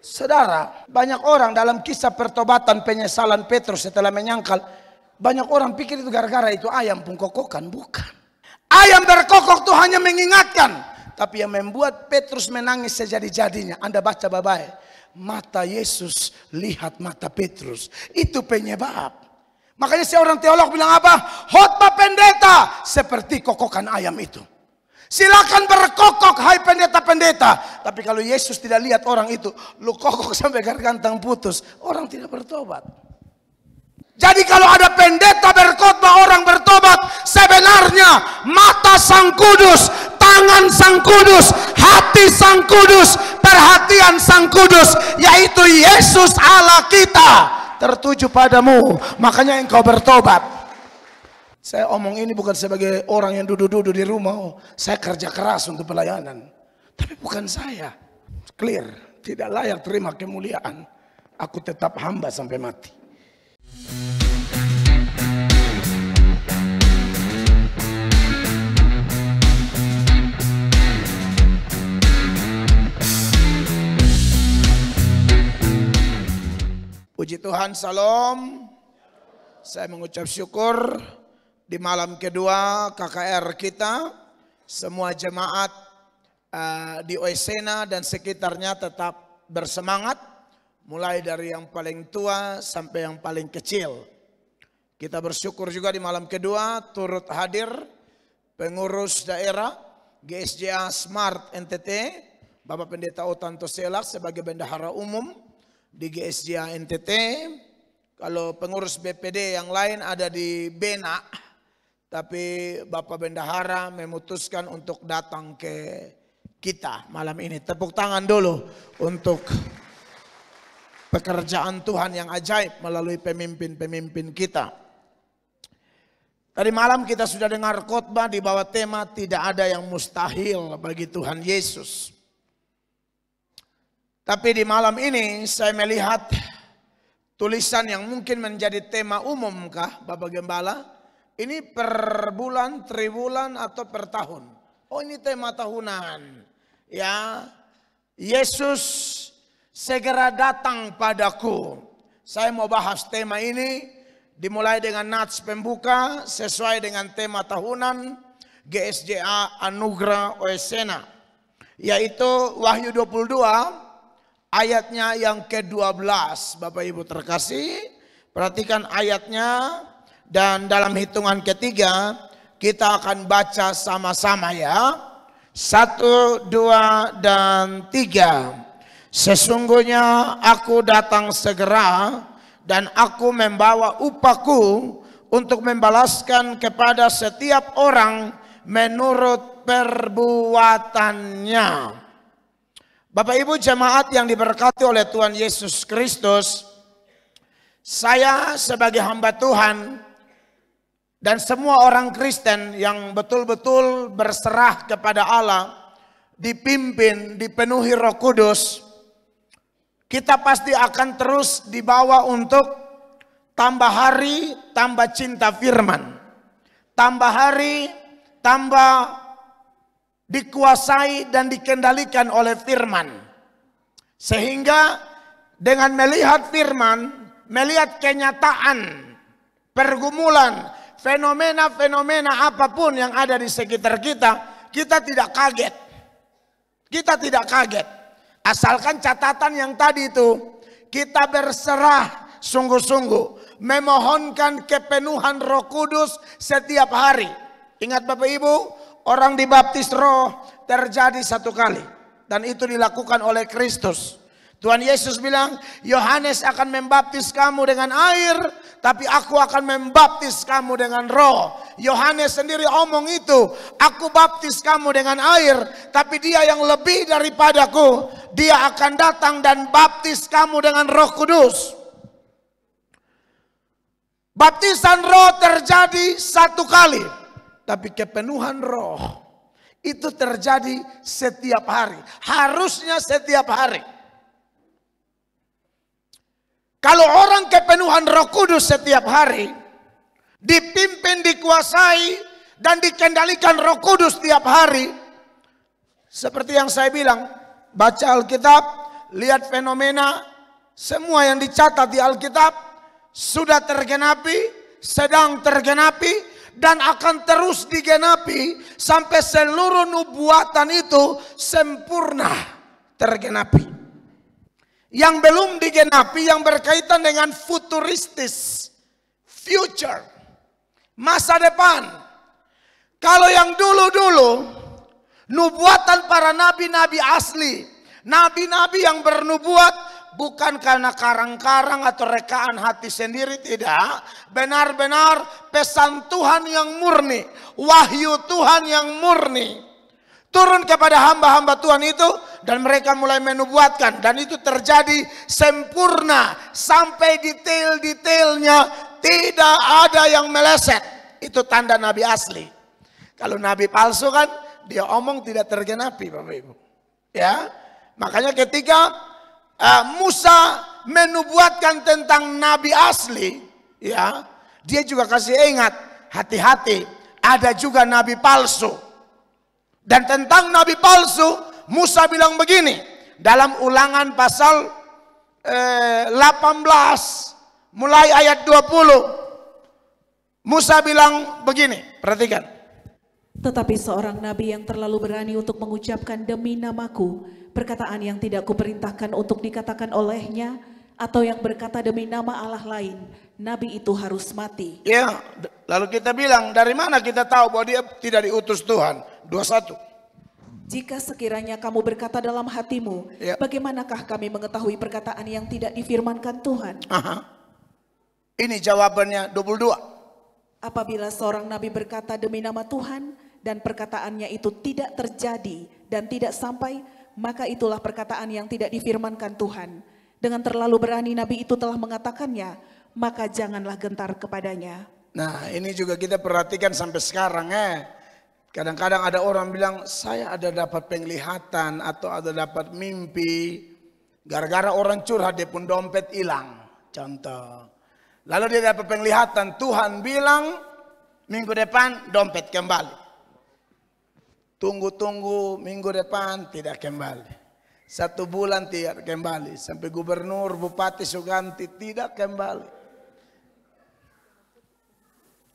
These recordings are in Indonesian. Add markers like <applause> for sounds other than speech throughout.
Saudara, banyak orang dalam kisah pertobatan penyesalan Petrus setelah menyangkal, banyak orang pikir itu gara-gara itu ayam pengkokokan, bukan. Ayam berkokok itu hanya mengingatkan, tapi yang membuat Petrus menangis sejadi-jadinya, Anda baca babae, mata Yesus lihat mata Petrus. Itu penyebab. Makanya seorang teolog bilang apa? hotba pendeta seperti kokokan ayam itu. Silakan berkokok hai pendeta-pendeta. Tapi kalau Yesus tidak lihat orang itu, lu kokok sampai gargantang putus, orang tidak bertobat. Jadi kalau ada pendeta berkhotbah orang bertobat, sebenarnya mata Sang Kudus, tangan Sang Kudus, hati Sang Kudus, perhatian Sang Kudus, yaitu Yesus Allah kita tertuju padamu. Makanya engkau bertobat. Saya omong ini bukan sebagai orang yang duduk-duduk di rumah. Oh, saya kerja keras untuk pelayanan. Tapi bukan saya. Clear. Tidak layak terima kemuliaan. Aku tetap hamba sampai mati. Puji Tuhan, salam. Saya mengucap syukur di malam kedua KKR kita semua jemaat uh, di Oesena dan sekitarnya tetap bersemangat mulai dari yang paling tua sampai yang paling kecil. Kita bersyukur juga di malam kedua turut hadir pengurus daerah GSJA Smart NTT, Bapak Pendeta Otanto Selak sebagai bendahara umum di GSJA NTT. Kalau pengurus BPD yang lain ada di Benak. Tapi Bapak Bendahara memutuskan untuk datang ke kita malam ini. Tepuk tangan dulu untuk pekerjaan Tuhan yang ajaib melalui pemimpin-pemimpin kita. Tadi malam kita sudah dengar khotbah di bawah tema tidak ada yang mustahil bagi Tuhan Yesus. Tapi di malam ini saya melihat tulisan yang mungkin menjadi tema umum kah Bapak Gembala? Ini per bulan, tribulan atau per tahun. Oh ini tema tahunan. Ya, Yesus segera datang padaku. Saya mau bahas tema ini dimulai dengan nats pembuka sesuai dengan tema tahunan GSJA Anugerah Oesena yaitu Wahyu 22 ayatnya yang ke-12 Bapak Ibu terkasih perhatikan ayatnya dan dalam hitungan ketiga kita akan baca sama-sama ya. Satu, dua, dan tiga. Sesungguhnya aku datang segera dan aku membawa upaku untuk membalaskan kepada setiap orang menurut perbuatannya. Bapak Ibu jemaat yang diberkati oleh Tuhan Yesus Kristus, saya sebagai hamba Tuhan dan semua orang Kristen yang betul-betul berserah kepada Allah, dipimpin, dipenuhi Roh Kudus, kita pasti akan terus dibawa untuk tambah hari, tambah cinta firman. Tambah hari, tambah dikuasai dan dikendalikan oleh firman. Sehingga dengan melihat firman, melihat kenyataan, pergumulan, fenomena-fenomena apapun yang ada di sekitar kita, kita tidak kaget. Kita tidak kaget. Asalkan catatan yang tadi itu, kita berserah sungguh-sungguh. Memohonkan kepenuhan roh kudus setiap hari. Ingat Bapak Ibu, orang dibaptis roh terjadi satu kali. Dan itu dilakukan oleh Kristus. Tuhan Yesus bilang, Yohanes akan membaptis kamu dengan air, tapi aku akan membaptis kamu dengan roh. Yohanes sendiri omong itu, aku baptis kamu dengan air, tapi dia yang lebih daripadaku, dia akan datang dan baptis kamu dengan roh kudus. Baptisan roh terjadi satu kali, tapi kepenuhan roh itu terjadi setiap hari. Harusnya setiap hari. Kalau orang kepenuhan roh kudus setiap hari, dipimpin, dikuasai, dan dikendalikan roh kudus setiap hari. Seperti yang saya bilang, baca Alkitab, lihat fenomena, semua yang dicatat di Alkitab sudah tergenapi, sedang tergenapi, dan akan terus digenapi sampai seluruh nubuatan itu sempurna tergenapi yang belum digenapi yang berkaitan dengan futuristis future masa depan kalau yang dulu-dulu nubuatan para nabi-nabi asli nabi-nabi yang bernubuat bukan karena karang-karang atau rekaan hati sendiri tidak benar-benar pesan Tuhan yang murni wahyu Tuhan yang murni turun kepada hamba-hamba Tuhan itu dan mereka mulai menubuatkan dan itu terjadi sempurna sampai detail-detailnya tidak ada yang meleset itu tanda nabi asli kalau nabi palsu kan dia omong tidak tergenapi Bapak Ibu ya makanya ketika uh, Musa menubuatkan tentang nabi asli ya dia juga kasih ingat hati-hati ada juga nabi palsu dan tentang nabi palsu, Musa bilang begini, dalam ulangan pasal eh, 18 mulai ayat 20. Musa bilang begini, perhatikan. Tetapi seorang nabi yang terlalu berani untuk mengucapkan demi namaku, perkataan yang tidak kuperintahkan untuk dikatakan olehnya, atau yang berkata demi nama Allah lain, Nabi itu harus mati. Ya, lalu kita bilang dari mana kita tahu bahwa dia tidak diutus Tuhan? 21. Jika sekiranya kamu berkata dalam hatimu, ya. bagaimanakah kami mengetahui perkataan yang tidak difirmankan Tuhan? Aha. Ini jawabannya 22. Apabila seorang nabi berkata demi nama Tuhan dan perkataannya itu tidak terjadi dan tidak sampai, maka itulah perkataan yang tidak difirmankan Tuhan. Dengan terlalu berani nabi itu telah mengatakannya, maka janganlah gentar kepadanya. Nah ini juga kita perhatikan sampai sekarang eh. Kadang-kadang ada orang bilang saya ada dapat penglihatan atau ada dapat mimpi. Gara-gara orang curhat dia pun dompet hilang. Contoh. Lalu dia dapat penglihatan Tuhan bilang minggu depan dompet kembali. Tunggu-tunggu minggu depan tidak kembali. Satu bulan tidak kembali. Sampai gubernur, bupati, suganti tidak kembali.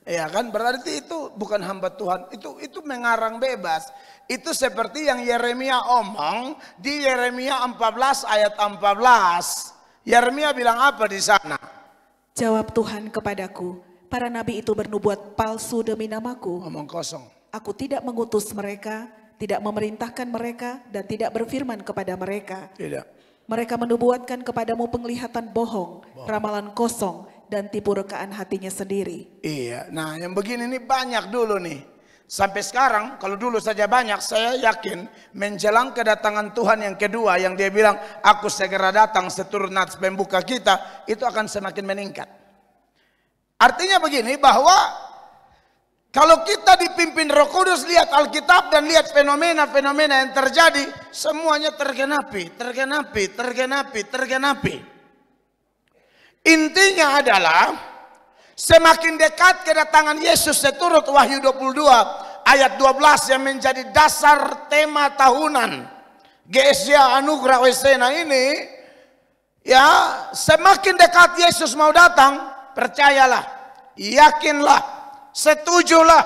Ya kan berarti itu bukan hamba Tuhan, itu itu mengarang bebas. Itu seperti yang Yeremia omong di Yeremia 14 ayat 14. Yeremia bilang apa di sana? Jawab Tuhan kepadaku, para nabi itu bernubuat palsu demi namaku. Omong kosong. Aku tidak mengutus mereka, tidak memerintahkan mereka dan tidak berfirman kepada mereka. Tidak. Mereka menubuatkan kepadamu penglihatan bohong, bohong. ramalan kosong, dan tipu rekaan hatinya sendiri. Iya, nah yang begini ini banyak dulu nih. Sampai sekarang, kalau dulu saja banyak, saya yakin menjelang kedatangan Tuhan yang kedua, yang dia bilang, aku segera datang seturut nats pembuka kita, itu akan semakin meningkat. Artinya begini, bahwa kalau kita dipimpin roh kudus, lihat Alkitab dan lihat fenomena-fenomena yang terjadi, semuanya tergenapi, tergenapi, tergenapi, tergenapi. tergenapi. Intinya adalah semakin dekat kedatangan Yesus seturut Wahyu 22 ayat 12 yang menjadi dasar tema tahunan GSJ Anugerah Wesena ini ya semakin dekat Yesus mau datang percayalah yakinlah setujulah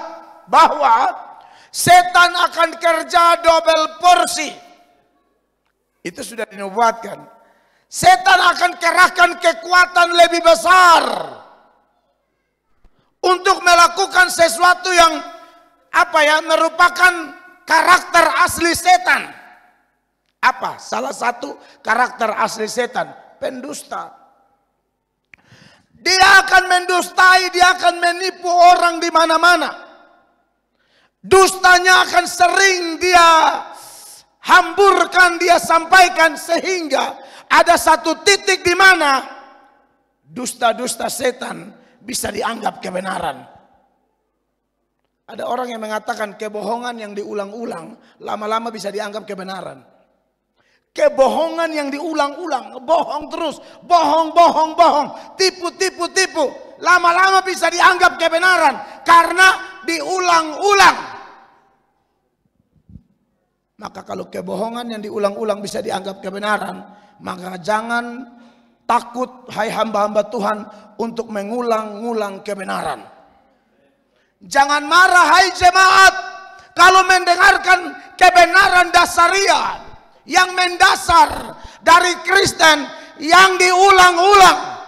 bahwa setan akan kerja double porsi itu sudah dinubuatkan Setan akan kerahkan kekuatan lebih besar untuk melakukan sesuatu yang apa ya merupakan karakter asli setan. Apa? Salah satu karakter asli setan, pendusta. Dia akan mendustai, dia akan menipu orang di mana-mana. Dustanya akan sering dia hamburkan, dia sampaikan sehingga ada satu titik di mana dusta-dusta setan bisa dianggap kebenaran. Ada orang yang mengatakan kebohongan yang diulang-ulang lama-lama bisa dianggap kebenaran. Kebohongan yang diulang-ulang, bohong terus, bohong, bohong, bohong, tipu, tipu, tipu. Lama-lama bisa dianggap kebenaran karena diulang-ulang. Maka kalau kebohongan yang diulang-ulang bisa dianggap kebenaran, maka jangan takut hai hamba-hamba Tuhan untuk mengulang-ulang kebenaran. Jangan marah hai jemaat kalau mendengarkan kebenaran dasaria yang mendasar dari Kristen yang diulang-ulang.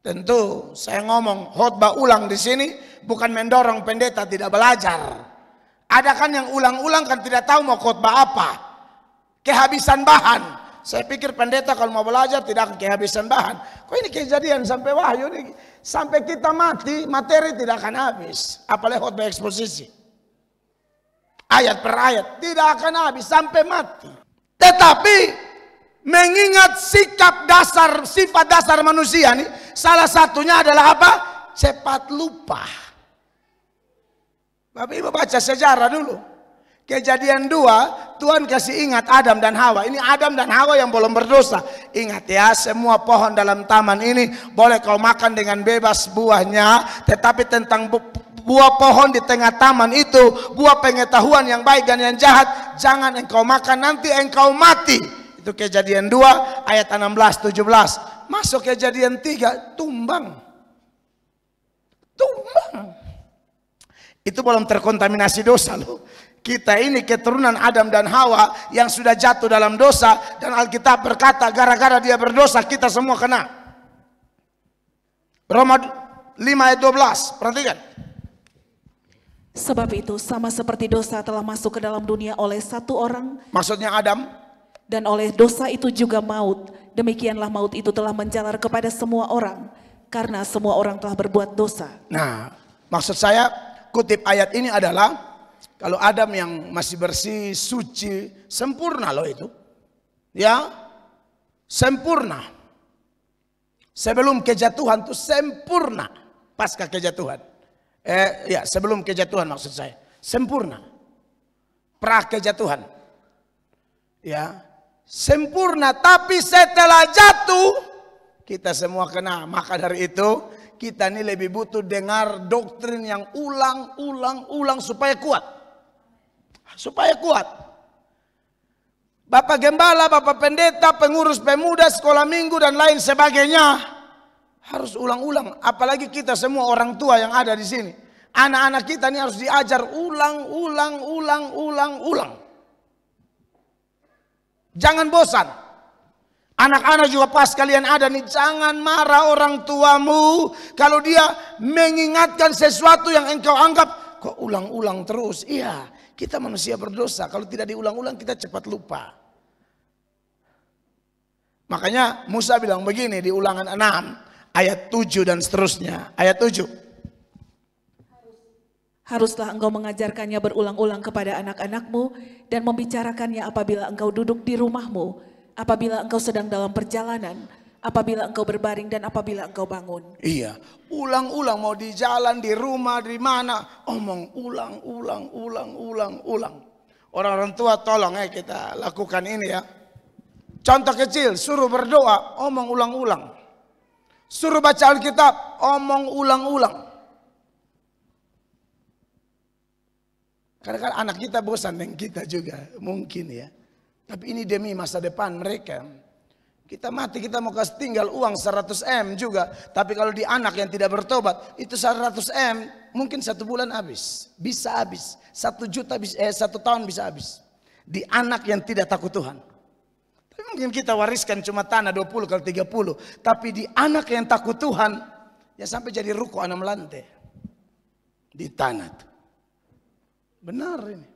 Tentu saya ngomong khotbah ulang di sini bukan mendorong pendeta tidak belajar. Ada kan yang ulang-ulang kan tidak tahu mau khotbah apa. Kehabisan bahan. Saya pikir pendeta kalau mau belajar tidak akan kehabisan bahan. Kok ini kejadian sampai wahyu ini. Sampai kita mati, materi tidak akan habis. Apalagi by eksposisi. Ayat per ayat tidak akan habis sampai mati. Tetapi mengingat sikap dasar, sifat dasar manusia nih. Salah satunya adalah apa? Cepat lupa. Bapak Ibu baca sejarah dulu. Kejadian dua, Tuhan kasih ingat Adam dan Hawa. Ini Adam dan Hawa yang belum berdosa. Ingat ya, semua pohon dalam taman ini boleh kau makan dengan bebas buahnya. Tetapi tentang bu buah pohon di tengah taman itu, buah pengetahuan yang baik dan yang jahat, jangan engkau makan, nanti engkau mati. Itu kejadian dua ayat 16 17. Masuk kejadian tiga tumbang. Tumbang. Itu belum terkontaminasi dosa loh kita ini keturunan Adam dan Hawa yang sudah jatuh dalam dosa dan Alkitab berkata gara-gara dia berdosa kita semua kena. Roma 5 ayat 12, perhatikan. Sebab itu sama seperti dosa telah masuk ke dalam dunia oleh satu orang. Maksudnya Adam. Dan oleh dosa itu juga maut. Demikianlah maut itu telah menjalar kepada semua orang. Karena semua orang telah berbuat dosa. Nah maksud saya kutip ayat ini adalah kalau Adam yang masih bersih, suci, sempurna loh itu. Ya, sempurna. Sebelum kejatuhan itu sempurna. Pasca kejatuhan. Eh, ya, sebelum kejatuhan maksud saya. Sempurna. Pra kejatuhan. Ya, sempurna. Tapi setelah jatuh, kita semua kena. Maka dari itu, kita ini lebih butuh dengar doktrin yang ulang, ulang, ulang supaya kuat supaya kuat. Bapak gembala, bapak pendeta, pengurus pemuda, sekolah minggu dan lain sebagainya harus ulang-ulang. Apalagi kita semua orang tua yang ada di sini. Anak-anak kita ini harus diajar ulang, ulang, ulang, ulang, ulang. Jangan bosan. Anak-anak juga pas kalian ada nih, jangan marah orang tuamu kalau dia mengingatkan sesuatu yang engkau anggap kok ulang-ulang terus. Iya, kita manusia berdosa, kalau tidak diulang-ulang kita cepat lupa. Makanya Musa bilang begini di ulangan 6 ayat 7 dan seterusnya. Ayat 7 haruslah engkau mengajarkannya berulang-ulang kepada anak-anakmu dan membicarakannya apabila engkau duduk di rumahmu, apabila engkau sedang dalam perjalanan, apabila engkau berbaring dan apabila engkau bangun. Iya, ulang-ulang mau di jalan, di rumah, di mana, omong ulang, ulang, ulang, ulang, ulang. Orang-orang tua tolong ya eh, kita lakukan ini ya. Contoh kecil, suruh berdoa, omong ulang-ulang. Suruh baca Alkitab, omong ulang-ulang. kadang-kadang anak kita bosan dengan kita juga, mungkin ya. Tapi ini demi masa depan mereka. Kita mati kita mau kasih tinggal uang 100 M juga. Tapi kalau di anak yang tidak bertobat itu 100 M mungkin satu bulan habis. Bisa habis. Satu juta bisa, eh, satu tahun bisa habis. Di anak yang tidak takut Tuhan. Tapi mungkin kita wariskan cuma tanah 20 kali 30. Tapi di anak yang takut Tuhan ya sampai jadi ruko anak lantai. Di tanah itu. Benar ini.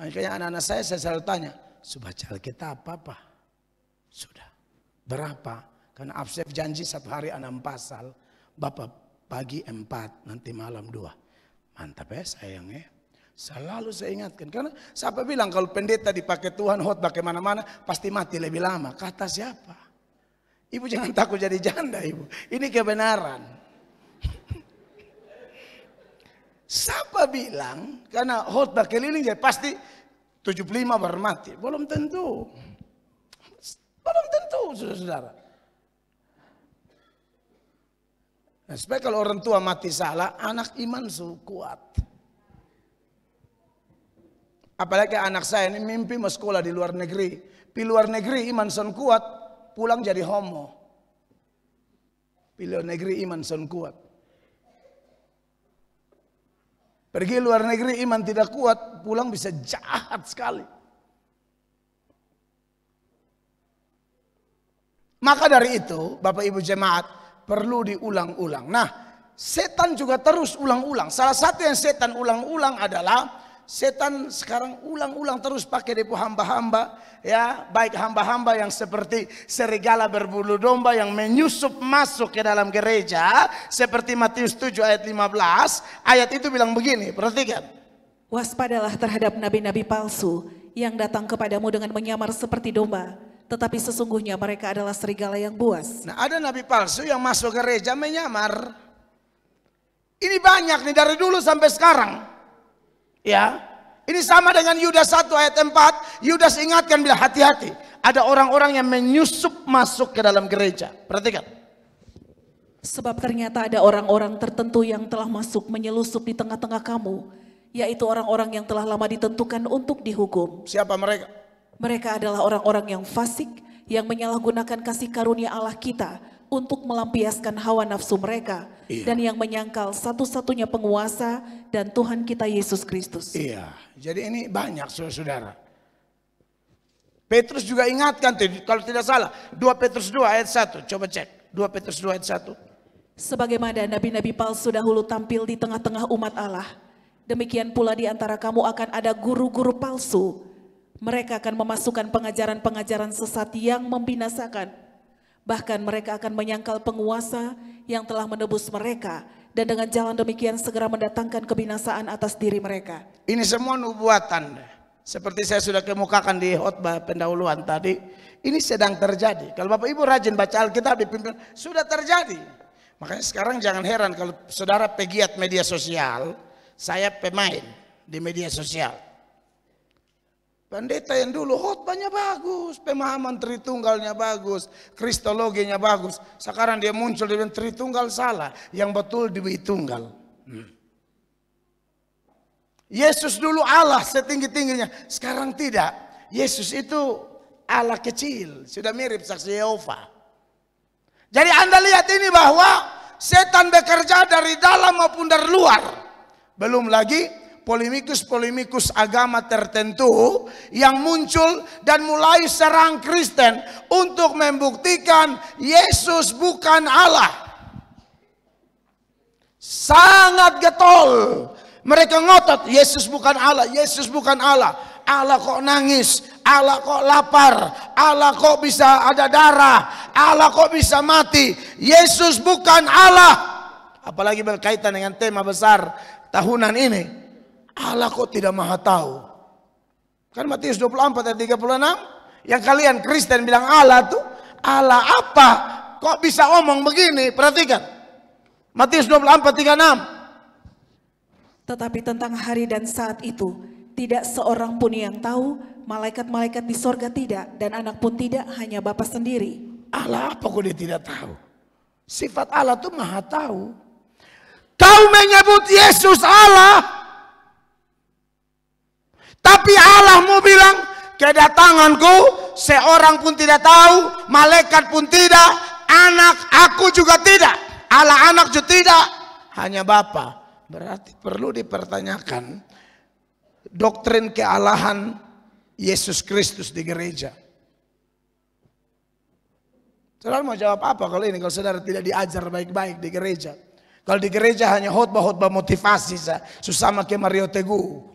Makanya anak-anak saya saya selalu tanya, Sebaca baca Alkitab apa-apa. Sudah. Berapa? Karena Absef janji satu hari enam pasal. Bapak pagi empat, nanti malam dua. Mantap ya sayangnya Selalu saya ingatkan. Karena siapa bilang kalau pendeta dipakai Tuhan hot bagaimana mana pasti mati lebih lama. Kata siapa? Ibu jangan <laughs> takut jadi janda ibu. Ini kebenaran. <laughs> siapa bilang karena khotbah keliling jadi ya pasti 75 baru mati. Belum tentu. Belum tentu, saudara-saudara. Nah, supaya kalau orang tua mati salah, anak iman su kuat. Apalagi anak saya ini mimpi mau sekolah di luar negeri. Di luar negeri iman son kuat, pulang jadi homo. Pilih negeri iman son kuat. Pergi luar negeri iman tidak kuat, pulang bisa jahat sekali. Maka dari itu, Bapak Ibu jemaat, perlu diulang-ulang. Nah, setan juga terus ulang-ulang. Salah satu yang setan ulang-ulang adalah setan sekarang ulang-ulang terus pakai depo hamba-hamba ya baik hamba-hamba yang seperti serigala berbulu domba yang menyusup masuk ke dalam gereja seperti Matius 7 ayat 15 ayat itu bilang begini perhatikan waspadalah terhadap nabi-nabi palsu yang datang kepadamu dengan menyamar seperti domba tetapi sesungguhnya mereka adalah serigala yang buas nah ada nabi palsu yang masuk gereja menyamar ini banyak nih dari dulu sampai sekarang Ya. Ini sama dengan Yudas 1 ayat 4. Yudas ingatkan bila hati-hati. Ada orang-orang yang menyusup masuk ke dalam gereja. Perhatikan. Sebab ternyata ada orang-orang tertentu yang telah masuk menyelusup di tengah-tengah kamu. Yaitu orang-orang yang telah lama ditentukan untuk dihukum. Siapa mereka? Mereka adalah orang-orang yang fasik, yang menyalahgunakan kasih karunia Allah kita untuk melampiaskan hawa nafsu mereka iya. dan yang menyangkal satu-satunya penguasa dan Tuhan kita Yesus Kristus. Iya, jadi ini banyak saudara-saudara. Petrus juga ingatkan kalau tidak salah 2 Petrus 2 ayat 1 coba cek 2 Petrus 2 ayat 1 Sebagaimana nabi-nabi palsu dahulu tampil di tengah-tengah umat Allah demikian pula di antara kamu akan ada guru-guru palsu mereka akan memasukkan pengajaran-pengajaran sesat yang membinasakan Bahkan mereka akan menyangkal penguasa yang telah menebus mereka dan dengan jalan demikian segera mendatangkan kebinasaan atas diri mereka. Ini semua nubuatan. Seperti saya sudah kemukakan di khotbah pendahuluan tadi, ini sedang terjadi. Kalau Bapak Ibu rajin baca Alkitab dipimpin, sudah terjadi. Makanya sekarang jangan heran kalau saudara pegiat media sosial, saya pemain di media sosial. Pendeta yang dulu khotbahnya bagus, pemahaman Tritunggalnya bagus, kristologinya bagus. Sekarang dia muncul dengan Tritunggal salah, yang betul Dewi Tunggal. Hmm. Yesus dulu Allah setinggi-tingginya, sekarang tidak. Yesus itu Allah kecil, sudah mirip saksi Yehova. Jadi Anda lihat ini bahwa setan bekerja dari dalam maupun dari luar. Belum lagi polemikus-polemikus agama tertentu yang muncul dan mulai serang Kristen untuk membuktikan Yesus bukan Allah. Sangat getol. Mereka ngotot, Yesus bukan Allah, Yesus bukan Allah. Allah kok nangis, Allah kok lapar, Allah kok bisa ada darah, Allah kok bisa mati. Yesus bukan Allah. Apalagi berkaitan dengan tema besar tahunan ini Allah kok tidak maha tahu. Kan Matius 24 ayat 36. Yang kalian Kristen bilang Allah tuh. Allah apa? Kok bisa omong begini? Perhatikan. Matius 24 36. Tetapi tentang hari dan saat itu. Tidak seorang pun yang tahu. Malaikat-malaikat di sorga tidak. Dan anak pun tidak. Hanya Bapak sendiri. Allah apa kok dia tidak tahu? Sifat Allah tuh maha tahu. Kau menyebut Yesus Allah. Tapi Allah mau bilang, kedatanganku seorang pun tidak tahu, malaikat pun tidak, anak aku juga tidak, Allah anak juga tidak, hanya Bapa. Berarti perlu dipertanyakan doktrin kealahan Yesus Kristus di gereja. Saudara mau jawab apa kalau ini? Kalau saudara tidak diajar baik-baik di gereja. Kalau di gereja hanya khotbah-khotbah motivasi, susah make Mario Teguh.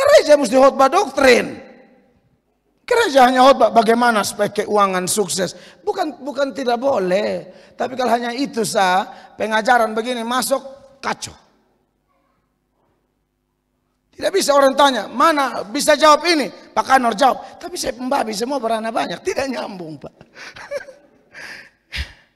Gereja mesti khotbah doktrin. Gereja hanya khotbah bagaimana supaya keuangan sukses. Bukan bukan tidak boleh. Tapi kalau hanya itu sah, pengajaran begini masuk kacau. Tidak bisa orang tanya, mana bisa jawab ini? Pak Kanor jawab, tapi saya pembabi semua beranak banyak, tidak nyambung Pak.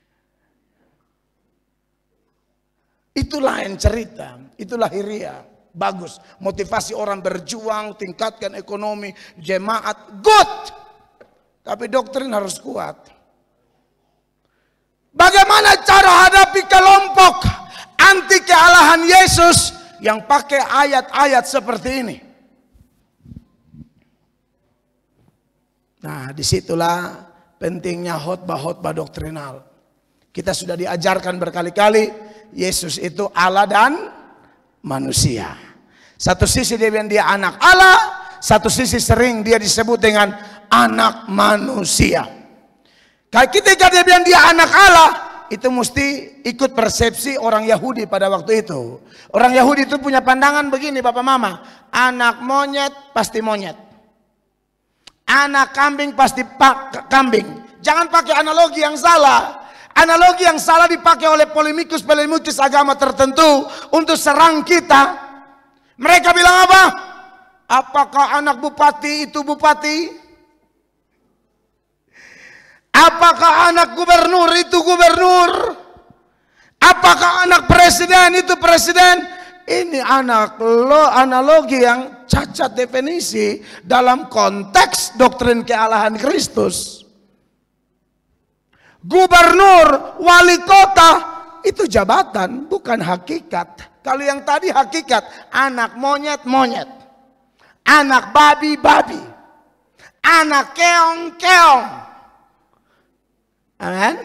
<laughs> Itulah yang cerita, itulah Iria bagus. Motivasi orang berjuang, tingkatkan ekonomi, jemaat, good. Tapi doktrin harus kuat. Bagaimana cara hadapi kelompok anti kealahan Yesus yang pakai ayat-ayat seperti ini? Nah, disitulah pentingnya khotbah-khotbah doktrinal. Kita sudah diajarkan berkali-kali, Yesus itu Allah dan manusia. Satu sisi dia bilang dia anak Allah, satu sisi sering dia disebut dengan anak manusia. Kayak ketika dia bilang dia anak Allah, itu mesti ikut persepsi orang Yahudi pada waktu itu. Orang Yahudi itu punya pandangan begini Bapak Mama, anak monyet pasti monyet. Anak kambing pasti pak kambing. Jangan pakai analogi yang salah analogi yang salah dipakai oleh polemikus-polemikus agama tertentu untuk serang kita. Mereka bilang apa? Apakah anak bupati itu bupati? Apakah anak gubernur itu gubernur? Apakah anak presiden itu presiden? Ini anak lo analogi yang cacat definisi dalam konteks doktrin kealahan Kristus gubernur, wali kota, itu jabatan bukan hakikat. Kalau yang tadi hakikat, anak monyet, monyet. Anak babi, babi. Anak keong, keong. amen.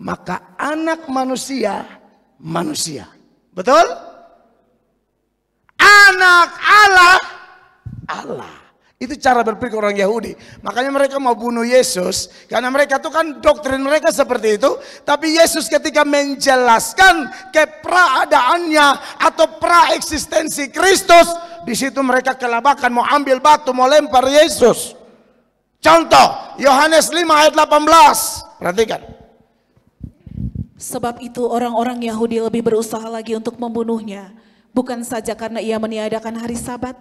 Maka anak manusia, manusia. Betul? Anak Allah, Allah. Itu cara berpikir orang Yahudi. Makanya mereka mau bunuh Yesus. Karena mereka itu kan doktrin mereka seperti itu. Tapi Yesus ketika menjelaskan keperadaannya atau praeksistensi Kristus. Di situ mereka kelabakan mau ambil batu, mau lempar Yesus. Contoh, Yohanes 5 ayat 18. Perhatikan. Sebab itu orang-orang Yahudi lebih berusaha lagi untuk membunuhnya. Bukan saja karena ia meniadakan hari sabat,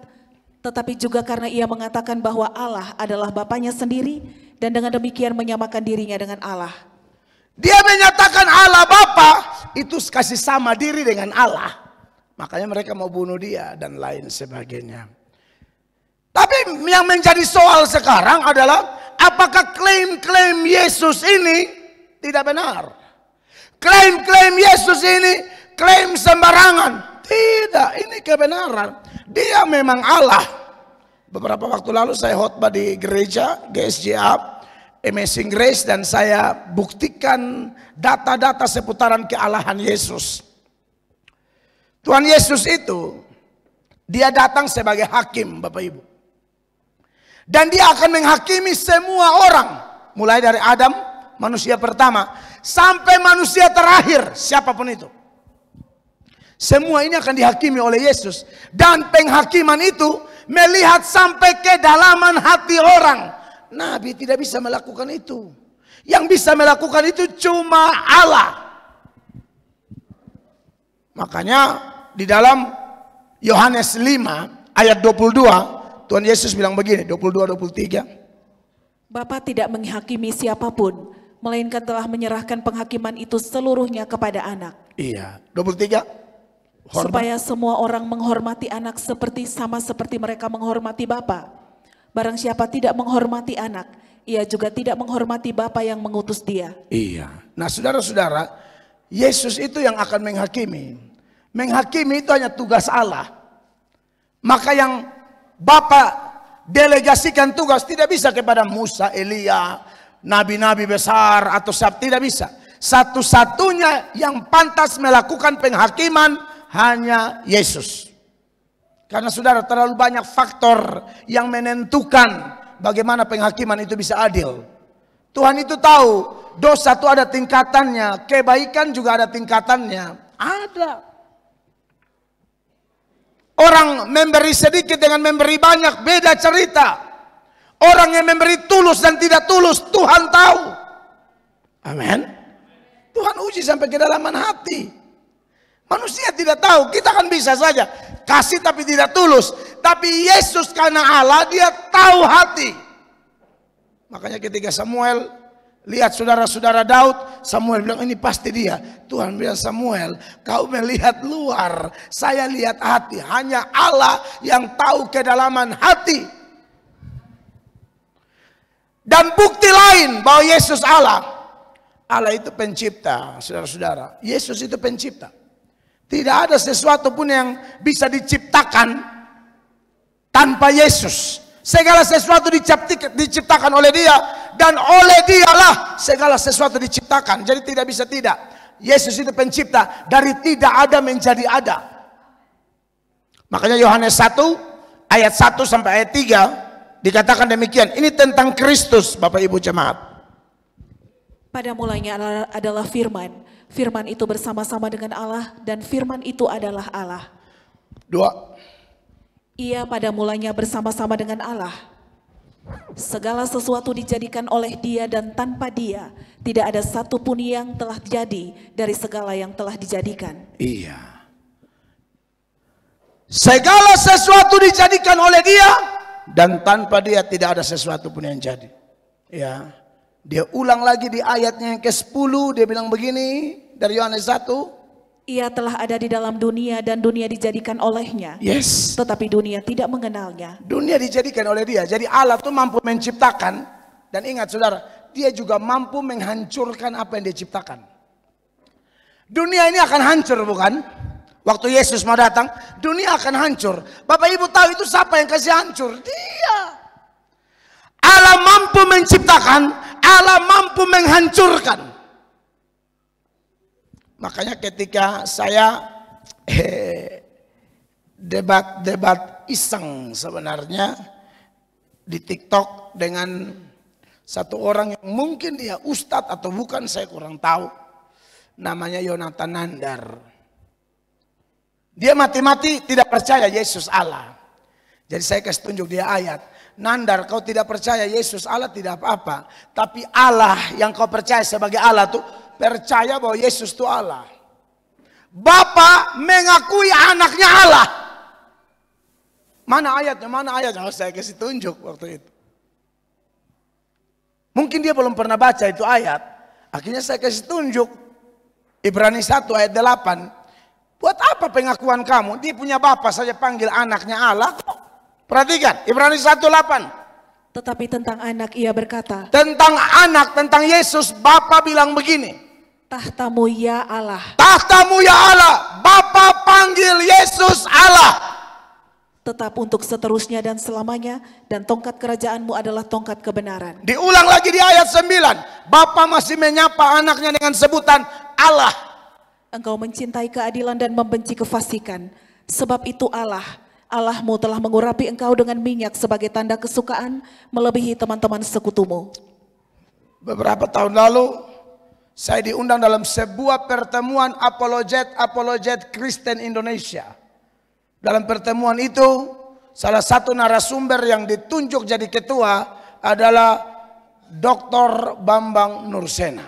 tetapi juga karena ia mengatakan bahwa Allah adalah Bapaknya sendiri dan dengan demikian menyamakan dirinya dengan Allah. Dia menyatakan Allah Bapa itu kasih sama diri dengan Allah. Makanya mereka mau bunuh dia dan lain sebagainya. Tapi yang menjadi soal sekarang adalah apakah klaim-klaim Yesus ini tidak benar? Klaim-klaim Yesus ini klaim sembarangan. Tidak, ini kebenaran. Dia memang Allah. Beberapa waktu lalu saya khotbah di gereja GSJA, Amazing Grace dan saya buktikan data-data seputaran kealahan Yesus. Tuhan Yesus itu dia datang sebagai hakim Bapak Ibu. Dan dia akan menghakimi semua orang. Mulai dari Adam, manusia pertama. Sampai manusia terakhir, siapapun itu. Semua ini akan dihakimi oleh Yesus. Dan penghakiman itu melihat sampai kedalaman hati orang. Nabi tidak bisa melakukan itu. Yang bisa melakukan itu cuma Allah. Makanya di dalam Yohanes 5 ayat 22 Tuhan Yesus bilang begini 22 23 Bapa tidak menghakimi siapapun melainkan telah menyerahkan penghakiman itu seluruhnya kepada anak. Iya, 23 hormat. Supaya semua orang menghormati anak seperti sama seperti mereka menghormati Bapa. Barang siapa tidak menghormati anak, ia juga tidak menghormati Bapa yang mengutus dia. Iya. Nah saudara-saudara, Yesus itu yang akan menghakimi. Menghakimi itu hanya tugas Allah. Maka yang Bapa delegasikan tugas tidak bisa kepada Musa, Elia, nabi-nabi besar atau siapa tidak bisa. Satu-satunya yang pantas melakukan penghakiman hanya Yesus. Karena saudara terlalu banyak faktor yang menentukan bagaimana penghakiman itu bisa adil. Tuhan itu tahu dosa itu ada tingkatannya, kebaikan juga ada tingkatannya. Ada. Orang memberi sedikit dengan memberi banyak beda cerita. Orang yang memberi tulus dan tidak tulus Tuhan tahu. Amin. Tuhan uji sampai kedalaman hati. Manusia tidak tahu, kita kan bisa saja kasih tapi tidak tulus. Tapi Yesus karena Allah dia tahu hati. Makanya ketika Samuel lihat saudara-saudara Daud, Samuel bilang ini pasti dia. Tuhan bilang Samuel, kau melihat luar, saya lihat hati. Hanya Allah yang tahu kedalaman hati. Dan bukti lain bahwa Yesus Allah. Allah itu pencipta, saudara-saudara. Yesus itu pencipta. Tidak ada sesuatu pun yang bisa diciptakan tanpa Yesus. Segala sesuatu diciptakan oleh dia dan oleh dialah segala sesuatu diciptakan. Jadi tidak bisa tidak. Yesus itu pencipta dari tidak ada menjadi ada. Makanya Yohanes 1 ayat 1 sampai ayat 3 dikatakan demikian. Ini tentang Kristus Bapak Ibu jemaat. Pada mulanya adalah firman firman itu bersama-sama dengan Allah, dan firman itu adalah Allah. Dua. Ia pada mulanya bersama-sama dengan Allah. Segala sesuatu dijadikan oleh dia dan tanpa dia tidak ada satu pun yang telah jadi dari segala yang telah dijadikan. Iya. Segala sesuatu dijadikan oleh dia dan tanpa dia tidak ada sesuatu pun yang jadi. Ya. Dia ulang lagi di ayatnya yang ke-10, dia bilang begini dari Yohanes 1. Ia telah ada di dalam dunia dan dunia dijadikan olehnya. Yes. Tetapi dunia tidak mengenalnya. Dunia dijadikan oleh dia. Jadi Allah itu mampu menciptakan. Dan ingat saudara, dia juga mampu menghancurkan apa yang dia ciptakan. Dunia ini akan hancur bukan? Waktu Yesus mau datang, dunia akan hancur. Bapak ibu tahu itu siapa yang kasih hancur? Dia. Allah mampu menciptakan, Allah mampu menghancurkan. Makanya ketika saya eh, debat-debat iseng sebenarnya di TikTok dengan satu orang yang mungkin dia Ustad atau bukan saya kurang tahu. Namanya Yonatan Nandar. Dia mati-mati tidak percaya Yesus Allah. Jadi saya kasih tunjuk dia ayat nandar, kau tidak percaya Yesus Allah tidak apa-apa. Tapi Allah yang kau percaya sebagai Allah tuh percaya bahwa Yesus itu Allah. Bapa mengakui anaknya Allah. Mana ayatnya? Mana ayatnya? Harus saya kasih tunjuk waktu itu. Mungkin dia belum pernah baca itu ayat. Akhirnya saya kasih tunjuk. Ibrani 1 ayat 8. Buat apa pengakuan kamu? Dia punya bapak saja panggil anaknya Allah kok. Perhatikan, Ibrani 1:8. Tetapi tentang anak ia berkata, tentang anak, tentang Yesus, Bapa bilang begini. Tahtamu ya Allah. Tahtamu ya Allah. Bapa panggil Yesus Allah tetap untuk seterusnya dan selamanya dan tongkat kerajaanmu adalah tongkat kebenaran. Diulang lagi di ayat 9. Bapa masih menyapa anaknya dengan sebutan Allah. Engkau mencintai keadilan dan membenci kefasikan. Sebab itu Allah Allahmu telah mengurapi engkau dengan minyak sebagai tanda kesukaan melebihi teman-teman sekutumu. Beberapa tahun lalu saya diundang dalam sebuah pertemuan apologet-apologet Kristen Indonesia. Dalam pertemuan itu salah satu narasumber yang ditunjuk jadi ketua adalah Dr. Bambang Nursena.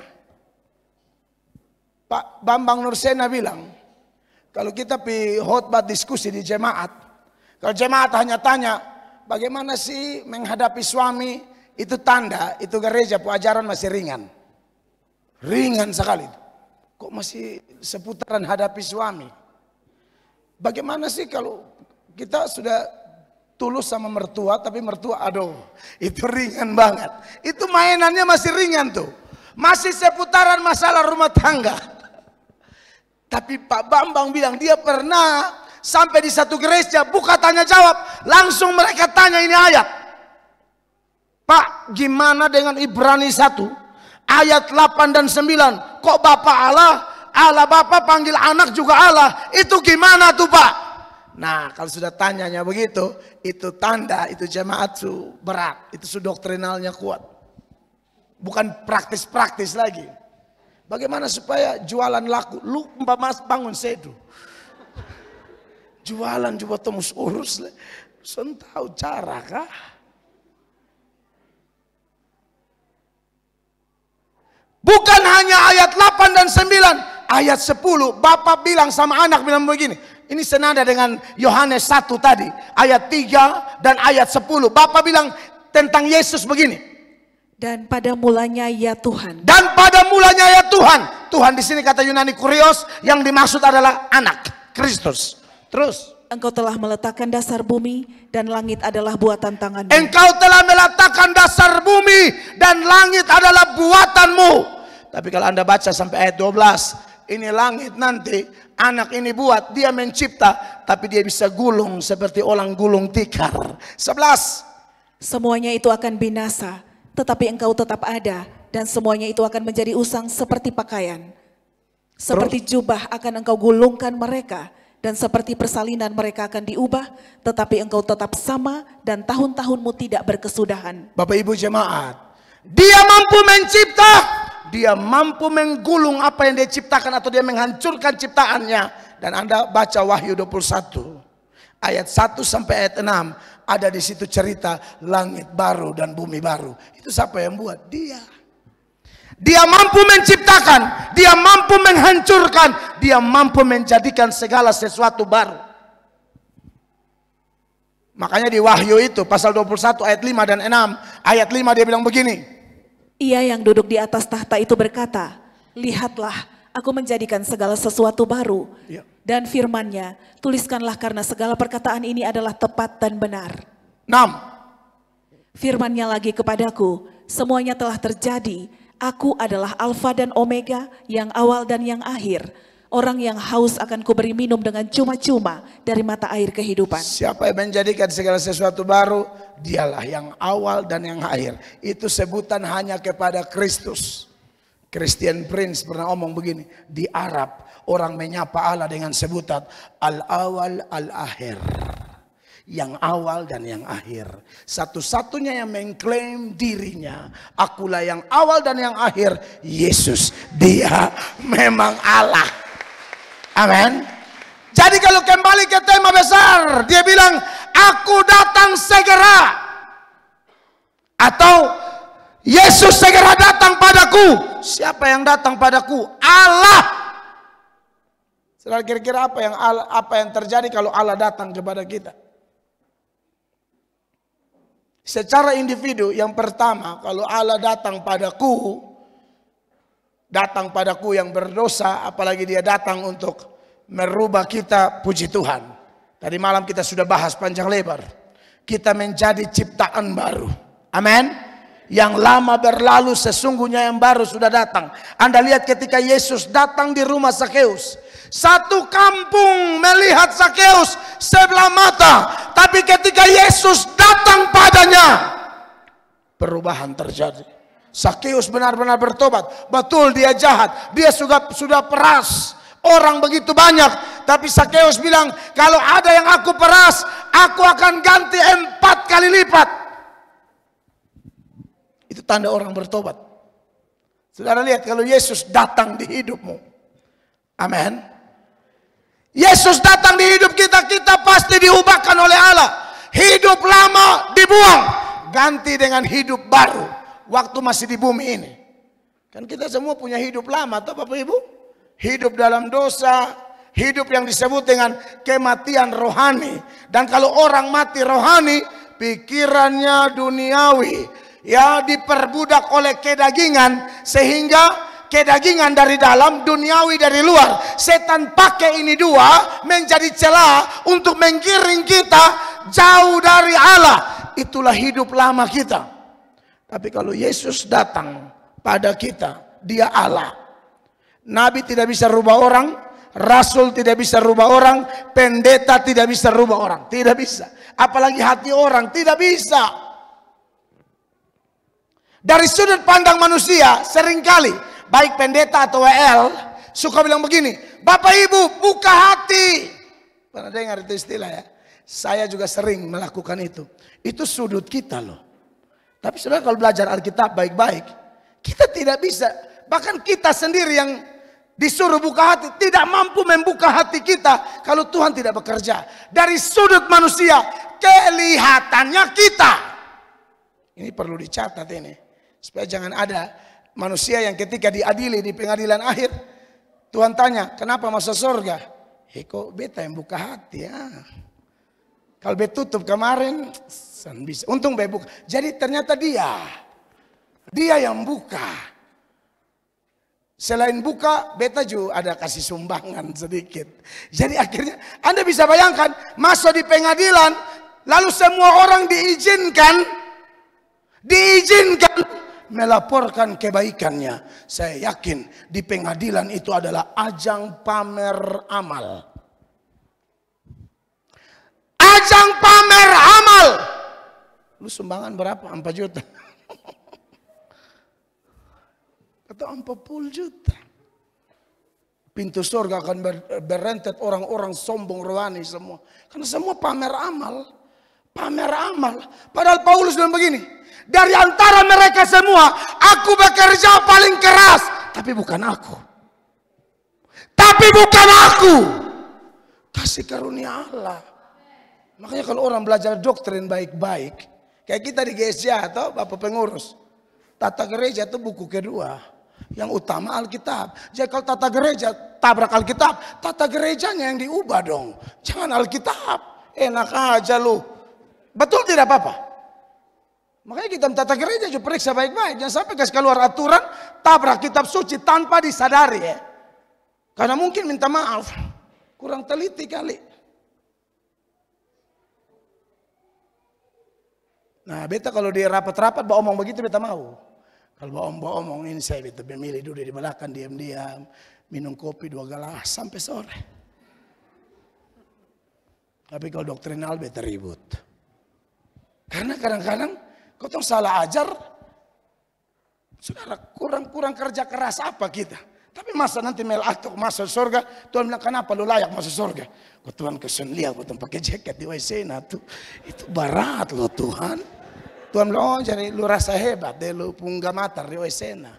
Pak Bambang Nursena bilang, kalau kita pi hotbat diskusi di jemaat, kalau jemaat hanya tanya, bagaimana sih menghadapi suami? Itu tanda, itu gereja pelajaran masih ringan. Ringan sekali. Kok masih seputaran hadapi suami? Bagaimana sih kalau kita sudah tulus sama mertua tapi mertua aduh itu ringan banget. Itu mainannya masih ringan tuh. Masih seputaran masalah rumah tangga. Tapi Pak Bambang bilang dia pernah sampai di satu gereja buka tanya jawab langsung mereka tanya ini ayat Pak gimana dengan Ibrani 1 ayat 8 dan 9 kok Bapak Allah Allah Bapak panggil anak juga Allah itu gimana tuh Pak Nah kalau sudah tanyanya begitu itu tanda itu jemaat su berat itu su doktrinalnya kuat bukan praktis-praktis lagi Bagaimana supaya jualan laku? Lu mas bangun sedu. Jualan juga tembus urus. Le. Sen tahu cara kah? Bukan hanya ayat 8 dan 9. Ayat 10, Bapak bilang sama anak bilang begini. Ini senada dengan Yohanes 1 tadi. Ayat 3 dan ayat 10. Bapak bilang tentang Yesus begini. Dan pada mulanya ya Tuhan. Dan pada mulanya ya Tuhan. Tuhan di sini kata Yunani kurios yang dimaksud adalah anak Kristus. Terus. Engkau telah meletakkan dasar bumi dan langit adalah buatan tanganmu. Engkau telah meletakkan dasar bumi dan langit adalah buatanmu. Tapi kalau Anda baca sampai ayat 12, ini langit nanti anak ini buat, dia mencipta, tapi dia bisa gulung seperti orang gulung tikar. 11. Semuanya itu akan binasa, tetapi engkau tetap ada dan semuanya itu akan menjadi usang seperti pakaian. Seperti jubah akan engkau gulungkan mereka dan seperti persalinan mereka akan diubah, tetapi engkau tetap sama dan tahun-tahunmu tidak berkesudahan. Bapak Ibu jemaat, dia mampu mencipta, dia mampu menggulung apa yang dia ciptakan atau dia menghancurkan ciptaannya. Dan Anda baca Wahyu 21 ayat 1 sampai ayat 6 ada di situ cerita langit baru dan bumi baru. Itu siapa yang buat? Dia. Dia mampu menciptakan, dia mampu menghancurkan, dia mampu menjadikan segala sesuatu baru. Makanya di Wahyu itu pasal 21 ayat 5 dan 6, ayat 5 dia bilang begini. Ia yang duduk di atas tahta itu berkata, "Lihatlah, aku menjadikan segala sesuatu baru." Ya. Dan firman-Nya, "Tuliskanlah karena segala perkataan ini adalah tepat dan benar." 6. Firman-Nya lagi kepadaku, semuanya telah terjadi Aku adalah Alfa dan Omega, yang awal dan yang akhir. Orang yang haus akan kuberi minum dengan cuma-cuma dari mata air kehidupan. Siapa yang menjadikan segala sesuatu baru, dialah yang awal dan yang akhir. Itu sebutan hanya kepada Kristus. Christian Prince pernah omong begini, di Arab orang menyapa Allah dengan sebutan al-awal al-akhir yang awal dan yang akhir. Satu-satunya yang mengklaim dirinya, akulah yang awal dan yang akhir, Yesus. Dia memang Allah. Amin. Jadi kalau kembali ke tema besar, dia bilang, aku datang segera. Atau Yesus segera datang padaku. Siapa yang datang padaku? Allah. Saudara kira-kira apa yang apa yang terjadi kalau Allah datang kepada kita? Secara individu yang pertama kalau Allah datang padaku datang padaku yang berdosa apalagi dia datang untuk merubah kita puji Tuhan. Tadi malam kita sudah bahas panjang lebar. Kita menjadi ciptaan baru. Amin. Yang lama berlalu sesungguhnya yang baru sudah datang. Anda lihat ketika Yesus datang di rumah Sakeus. Satu kampung melihat Sakeus sebelah mata. Tapi ketika Yesus datang padanya. Perubahan terjadi. Sakeus benar-benar bertobat. Betul dia jahat. Dia sudah, sudah peras. Orang begitu banyak. Tapi Sakeus bilang, kalau ada yang aku peras, aku akan ganti empat kali lipat. Itu tanda orang bertobat. Saudara lihat kalau Yesus datang di hidupmu. Amin. Yesus datang di hidup kita, kita pasti diubahkan oleh Allah. Hidup lama dibuang, ganti dengan hidup baru. Waktu masih di bumi ini. Kan kita semua punya hidup lama, atau Bapak Ibu? Hidup dalam dosa, hidup yang disebut dengan kematian rohani. Dan kalau orang mati rohani, pikirannya duniawi, ya diperbudak oleh kedagingan sehingga kedagingan dari dalam, duniawi dari luar. Setan pakai ini dua menjadi celah untuk menggiring kita jauh dari Allah. Itulah hidup lama kita. Tapi kalau Yesus datang pada kita, dia Allah. Nabi tidak bisa rubah orang, rasul tidak bisa rubah orang, pendeta tidak bisa rubah orang, tidak bisa. Apalagi hati orang tidak bisa. Dari sudut pandang manusia, seringkali baik pendeta atau WL suka bilang begini, Bapak Ibu buka hati. Pernah dengar itu istilah ya? Saya juga sering melakukan itu. Itu sudut kita loh. Tapi sebenarnya kalau belajar Alkitab baik-baik, kita tidak bisa. Bahkan kita sendiri yang disuruh buka hati, tidak mampu membuka hati kita kalau Tuhan tidak bekerja. Dari sudut manusia, kelihatannya kita. Ini perlu dicatat ini. Supaya jangan ada manusia yang ketika diadili di pengadilan akhir, Tuhan tanya, kenapa masuk surga? Heko eh, beta yang buka hati ya. Kalau be tutup kemarin, bisa. Untung be buka. Jadi ternyata dia, dia yang buka. Selain buka, beta juga ada kasih sumbangan sedikit. Jadi akhirnya Anda bisa bayangkan masuk di pengadilan, lalu semua orang diizinkan, diizinkan melaporkan kebaikannya. Saya yakin di pengadilan itu adalah ajang pamer amal. Ajang pamer amal. Lu sumbangan berapa? 4 juta. <laughs> Atau 40 juta. Pintu surga akan berentet orang-orang sombong rohani semua. Karena semua pamer amal. Pamer amal. Padahal Paulus bilang begini. Dari antara mereka semua, aku bekerja paling keras, tapi bukan aku. Tapi bukan aku. Kasih karunia Allah. Makanya kalau orang belajar doktrin baik-baik, kayak kita di GSJ atau Bapak pengurus, tata gereja itu buku kedua. Yang utama Alkitab. Jadi kalau tata gereja tabrak Alkitab, tata gerejanya yang diubah dong. Jangan Alkitab. Enak aja lu. Betul tidak apa-apa? Makanya kita tata gereja juga periksa baik-baik. Jangan sampai kasih keluar aturan, tabrak kitab suci tanpa disadari ya. Karena mungkin minta maaf. Kurang teliti kali. Nah beta kalau di rapat-rapat bawa omong begitu beta mau. Kalau bawa omong, omong ini saya beta memilih dulu di belakang diam-diam. Minum kopi dua gelas sampai sore. Tapi kalau doktrinal beta ribut. Karena kadang-kadang Kau tahu salah ajar? Saudara, kurang-kurang kerja keras apa kita? Tapi masa nanti melatuk masuk surga, Tuhan bilang kenapa lu layak masuk surga? Kau Tuhan kesen lihat kau pakai jaket di WC nah tuh. Itu barat loh Tuhan. Tuhan bilang, oh jadi lu rasa hebat deh lu pungga matar di WC nah.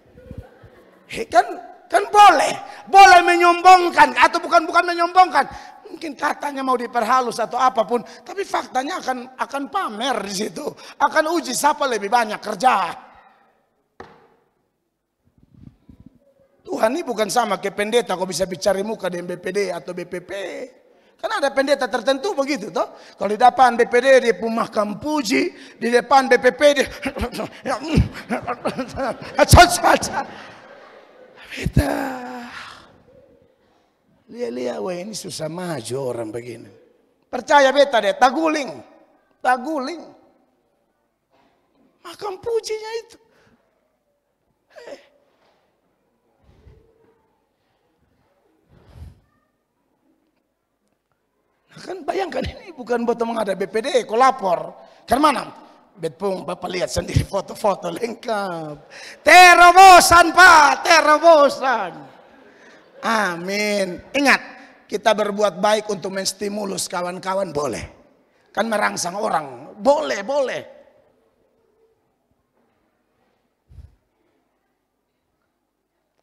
He kan kan boleh, boleh menyombongkan atau bukan bukan menyombongkan, mungkin katanya mau diperhalus atau apapun, tapi faktanya akan akan pamer di situ, akan uji siapa lebih banyak kerja. Tuhan ini bukan sama kayak pendeta kok bisa bicara muka di BPD atau BPP. Karena ada pendeta tertentu begitu toh. Kalau di depan BPD dia pemakam puji, di depan BPP dia kita <laughs> ya, mm. <laughs> Lihat-lihat wah ini susah maju orang begini. Percaya beta deh, taguling. Taguling. Makan pujinya itu. Eh. Nah kan bayangkan ini bukan buat ada BPD, kau lapor. Kan mana? Betpung Bapak lihat sendiri foto-foto lengkap. Terobosan Pak, terobosan. Amin. Ingat, kita berbuat baik untuk menstimulus kawan-kawan boleh. Kan merangsang orang, boleh, boleh.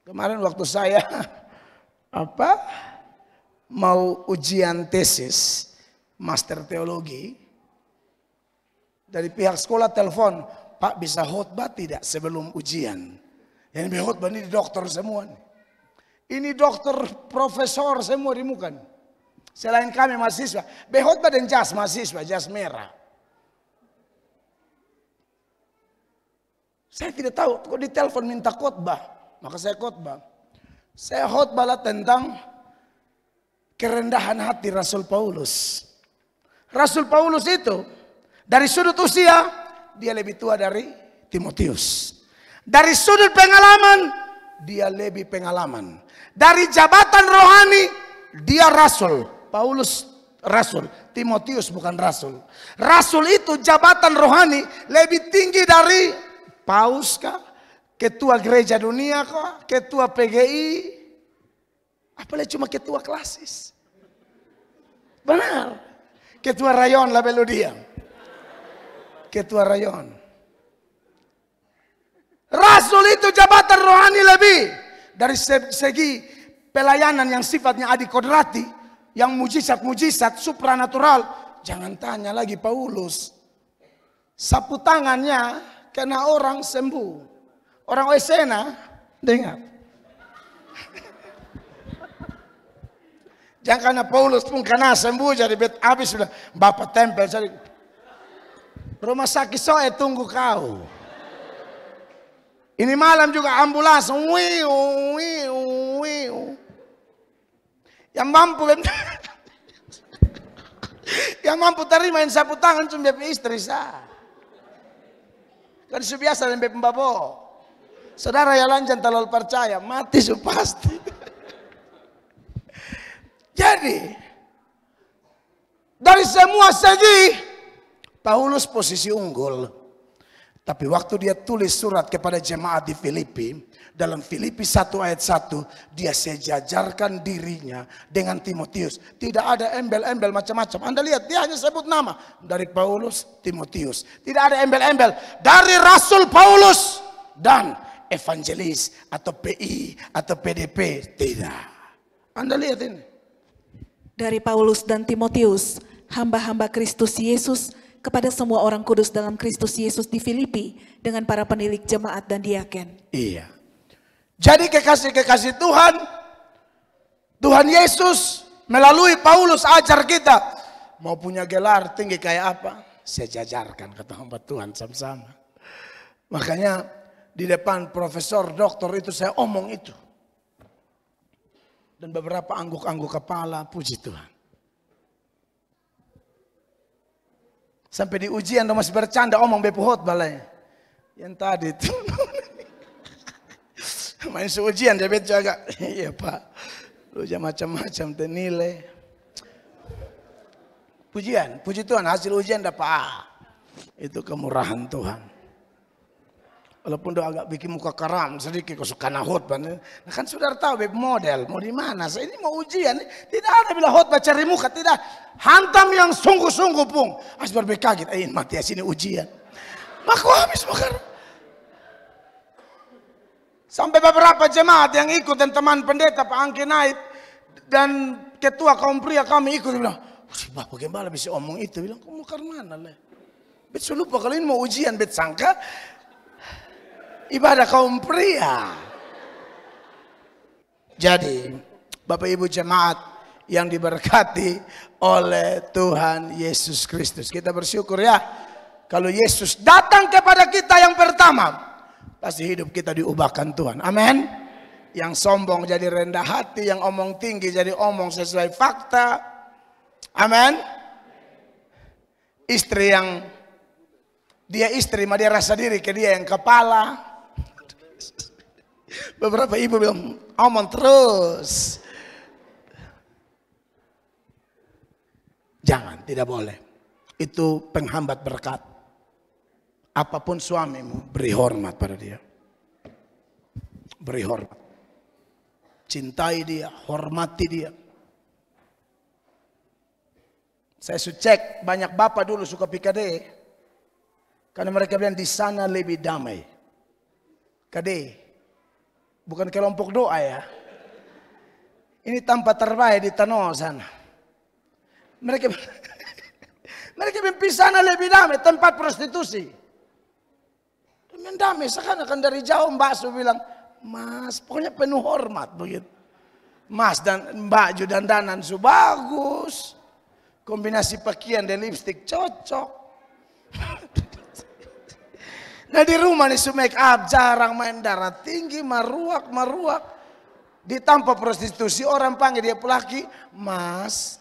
Kemarin waktu saya <laughs> apa mau ujian tesis master teologi dari pihak sekolah telepon, "Pak bisa khotbah tidak sebelum ujian?" Yang khotbah ini dokter semua nih. Ini dokter, profesor semua di Selain kami mahasiswa. Behot badan jas mahasiswa, jas merah. Saya tidak tahu, kok di telepon minta khotbah. Maka saya khotbah. Saya khotbahlah tentang kerendahan hati Rasul Paulus. Rasul Paulus itu dari sudut usia dia lebih tua dari Timotius. Dari sudut pengalaman dia lebih pengalaman. Dari jabatan rohani, dia rasul. Paulus rasul, Timotius bukan rasul. Rasul itu jabatan rohani lebih tinggi dari paus kah? Ketua gereja dunia kah? Ketua PGI? Apalagi cuma ketua klasis. Benar. Ketua rayon lah belu diam. Ketua rayon. Rasul itu jabatan rohani lebih dari segi pelayanan yang sifatnya adikodrati, yang mujizat-mujizat supranatural. Jangan tanya lagi Paulus. Sapu tangannya kena orang sembuh. Orang Esena, dengar. <laughs> Jangan karena Paulus pun kena sembuh jadi bet habis sudah bapak tempel jadi rumah sakit soe tunggu kau. Ini malam juga ambulans. Wiu, wiu, wiu. Yang mampu kan? <laughs> yang mampu terima yang sapu tangan cuma istri saya. Kan biasa dan bapak Saudara yang lanjut terlalu percaya, mati su pasti. <laughs> Jadi dari semua segi Paulus posisi unggul. Tapi waktu dia tulis surat kepada jemaat di Filipi, dalam Filipi 1 ayat 1, dia sejajarkan dirinya dengan Timotius. Tidak ada embel-embel macam-macam. Anda lihat, dia hanya sebut nama. Dari Paulus, Timotius. Tidak ada embel-embel. Dari Rasul Paulus dan evangelis atau PI atau PDP. Tidak. Anda lihat ini. Dari Paulus dan Timotius, hamba-hamba Kristus Yesus kepada semua orang kudus dalam Kristus Yesus di Filipi dengan para penilik jemaat dan diaken. Iya. Jadi kekasih-kekasih Tuhan, Tuhan Yesus melalui Paulus ajar kita. Mau punya gelar tinggi kayak apa? Saya jajarkan kata hamba Tuhan sama-sama. Makanya di depan profesor doktor itu saya omong itu. Dan beberapa angguk-angguk kepala puji Tuhan. Sampai di ujian dong masih bercanda omong oh, bepu hot balai. Yang tadi itu. <laughs> Main seujian dia bet jaga. <laughs> Iya pak. Lu jangan macam-macam nilai. Pujian, puji Tuhan hasil ujian dapat Itu kemurahan Tuhan. Walaupun doa agak bikin muka karam sedikit karena hot Nah, kan saudara tahu beb model mau di mana? Ini mau ujian. Tidak ada bila baca cari muka tidak. Hantam yang sungguh-sungguh pun. Asbar kaget. Eh mati ya sini ujian. Maka habis bakar. Sampai beberapa jemaat yang ikut dan teman pendeta Pak Angki naik dan ketua kaum pria kami ikut bilang, Bapak bagaimana bisa omong itu. Bilang, kamu karena mana? Bet lupa kalau ini mau ujian, bet sangka ibadah kaum pria. Jadi, Bapak Ibu jemaat yang diberkati oleh Tuhan Yesus Kristus. Kita bersyukur ya kalau Yesus datang kepada kita yang pertama, pasti hidup kita diubahkan Tuhan. Amin. Yang sombong jadi rendah hati, yang omong tinggi jadi omong sesuai fakta. Amin. Istri yang dia istri, mah dia rasa diri ke dia yang kepala. Beberapa ibu bilang, aman terus. Jangan, tidak boleh. Itu penghambat berkat. Apapun suamimu, beri hormat pada dia. Beri hormat. Cintai dia, hormati dia. Saya sucek banyak bapak dulu suka PKD. Karena mereka bilang di sana lebih damai. Kade, Bukan kelompok doa ya. Ini tanpa terbaik di tanah sana. Mereka <laughs> mereka mimpi sana lebih damai tempat prostitusi. Mendamai sekarang akan dari jauh Mbak Su bilang, Mas, pokoknya penuh hormat begitu. Mas dan Mbak Judan danan su bagus. Kombinasi pakaian dan lipstick cocok. <laughs> Nah di rumah nih su make up jarang main darah tinggi maruak maruak. tampak prostitusi orang panggil dia pelaki. Mas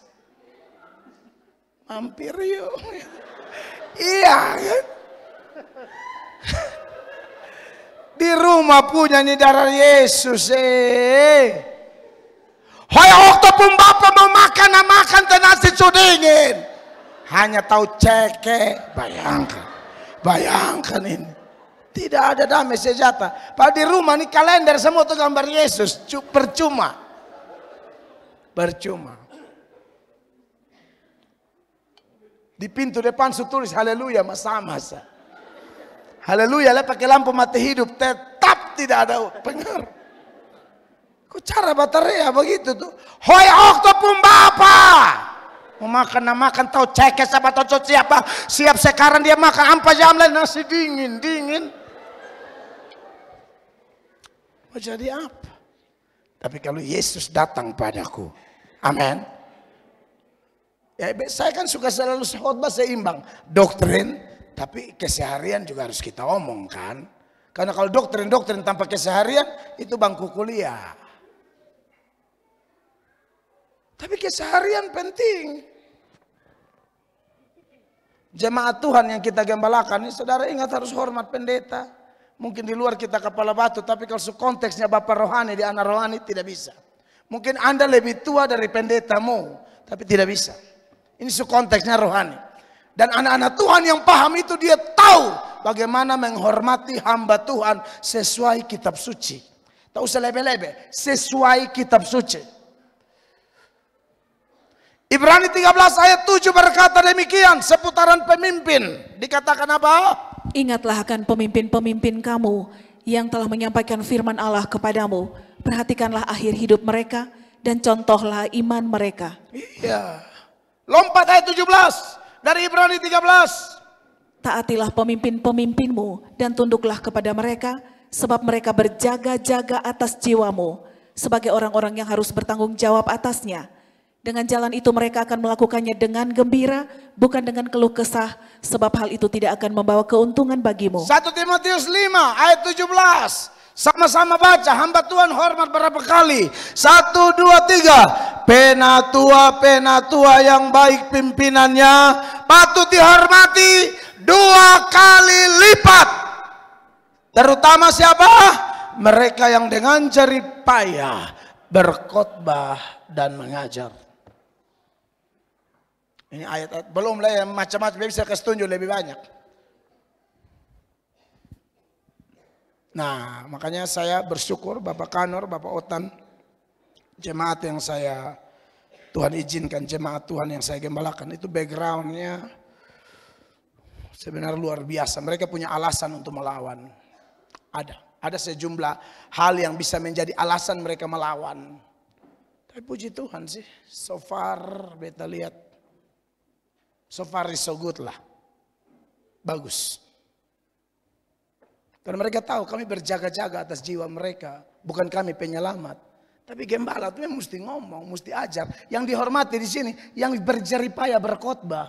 mampir yuk. iya kan. di rumah punya nih darah Yesus eh. Hoy waktu pun bapak mau makan nah makan tenasi sudingin. Hanya tahu cekek bayangkan. Bayangkan ini. Tidak ada damai sejahtera. Pada di rumah nih kalender semua tuh gambar Yesus. Percuma. Percuma. Di pintu depan su tulis haleluya masa-masa. Haleluya lah pakai lampu mati hidup tetap tidak ada pengaruh. Ku cara baterai ya begitu tuh. Hoi oktopum bapa. Mau makan nah makan tahu cekes apa tahu siapa. Siap sekarang dia makan apa jam lain nasi dingin dingin mau jadi apa? Tapi kalau Yesus datang padaku, amin. Ya, saya kan suka selalu khotbah seimbang doktrin, tapi keseharian juga harus kita omongkan. Karena kalau doktrin-doktrin tanpa keseharian itu bangku kuliah. Tapi keseharian penting. Jemaat Tuhan yang kita gembalakan, ini saudara ingat harus hormat pendeta. Mungkin di luar kita kepala batu, tapi kalau konteksnya bapak rohani di anak rohani tidak bisa. Mungkin Anda lebih tua dari pendetamu, tapi tidak bisa. Ini su konteksnya rohani. Dan anak-anak Tuhan yang paham itu dia tahu bagaimana menghormati hamba Tuhan sesuai kitab suci. Tak usah lebe-lebe, sesuai kitab suci. Ibrani 13 ayat 7 berkata demikian seputaran pemimpin. Dikatakan apa? Ingatlah akan pemimpin-pemimpin kamu yang telah menyampaikan firman Allah kepadamu. Perhatikanlah akhir hidup mereka dan contohlah iman mereka. Iya. Lompat ayat 17 dari Ibrani 13. Taatilah pemimpin-pemimpinmu dan tunduklah kepada mereka sebab mereka berjaga-jaga atas jiwamu sebagai orang-orang yang harus bertanggung jawab atasnya dengan jalan itu mereka akan melakukannya dengan gembira, bukan dengan keluh kesah, sebab hal itu tidak akan membawa keuntungan bagimu. 1 Timotius 5 ayat 17. Sama-sama baca, hamba Tuhan hormat berapa kali? Satu, dua, tiga. Penatua-penatua yang baik pimpinannya patut dihormati dua kali lipat. Terutama siapa? Mereka yang dengan jerih payah berkhotbah dan mengajar. Ini ayat, belum lah yang macam-macam, bisa kasih lebih banyak. Nah, makanya saya bersyukur Bapak Kanor, Bapak Otan, jemaat yang saya Tuhan izinkan, jemaat Tuhan yang saya gembalakan itu backgroundnya sebenarnya luar biasa. Mereka punya alasan untuk melawan. Ada, ada sejumlah hal yang bisa menjadi alasan mereka melawan. Tapi puji Tuhan sih, so far beta lihat So far is so good lah. Bagus. Karena mereka tahu kami berjaga-jaga atas jiwa mereka. Bukan kami penyelamat. Tapi gembala itu mesti ngomong, mesti ajar. Yang dihormati di sini, yang berjeripaya payah berkhotbah.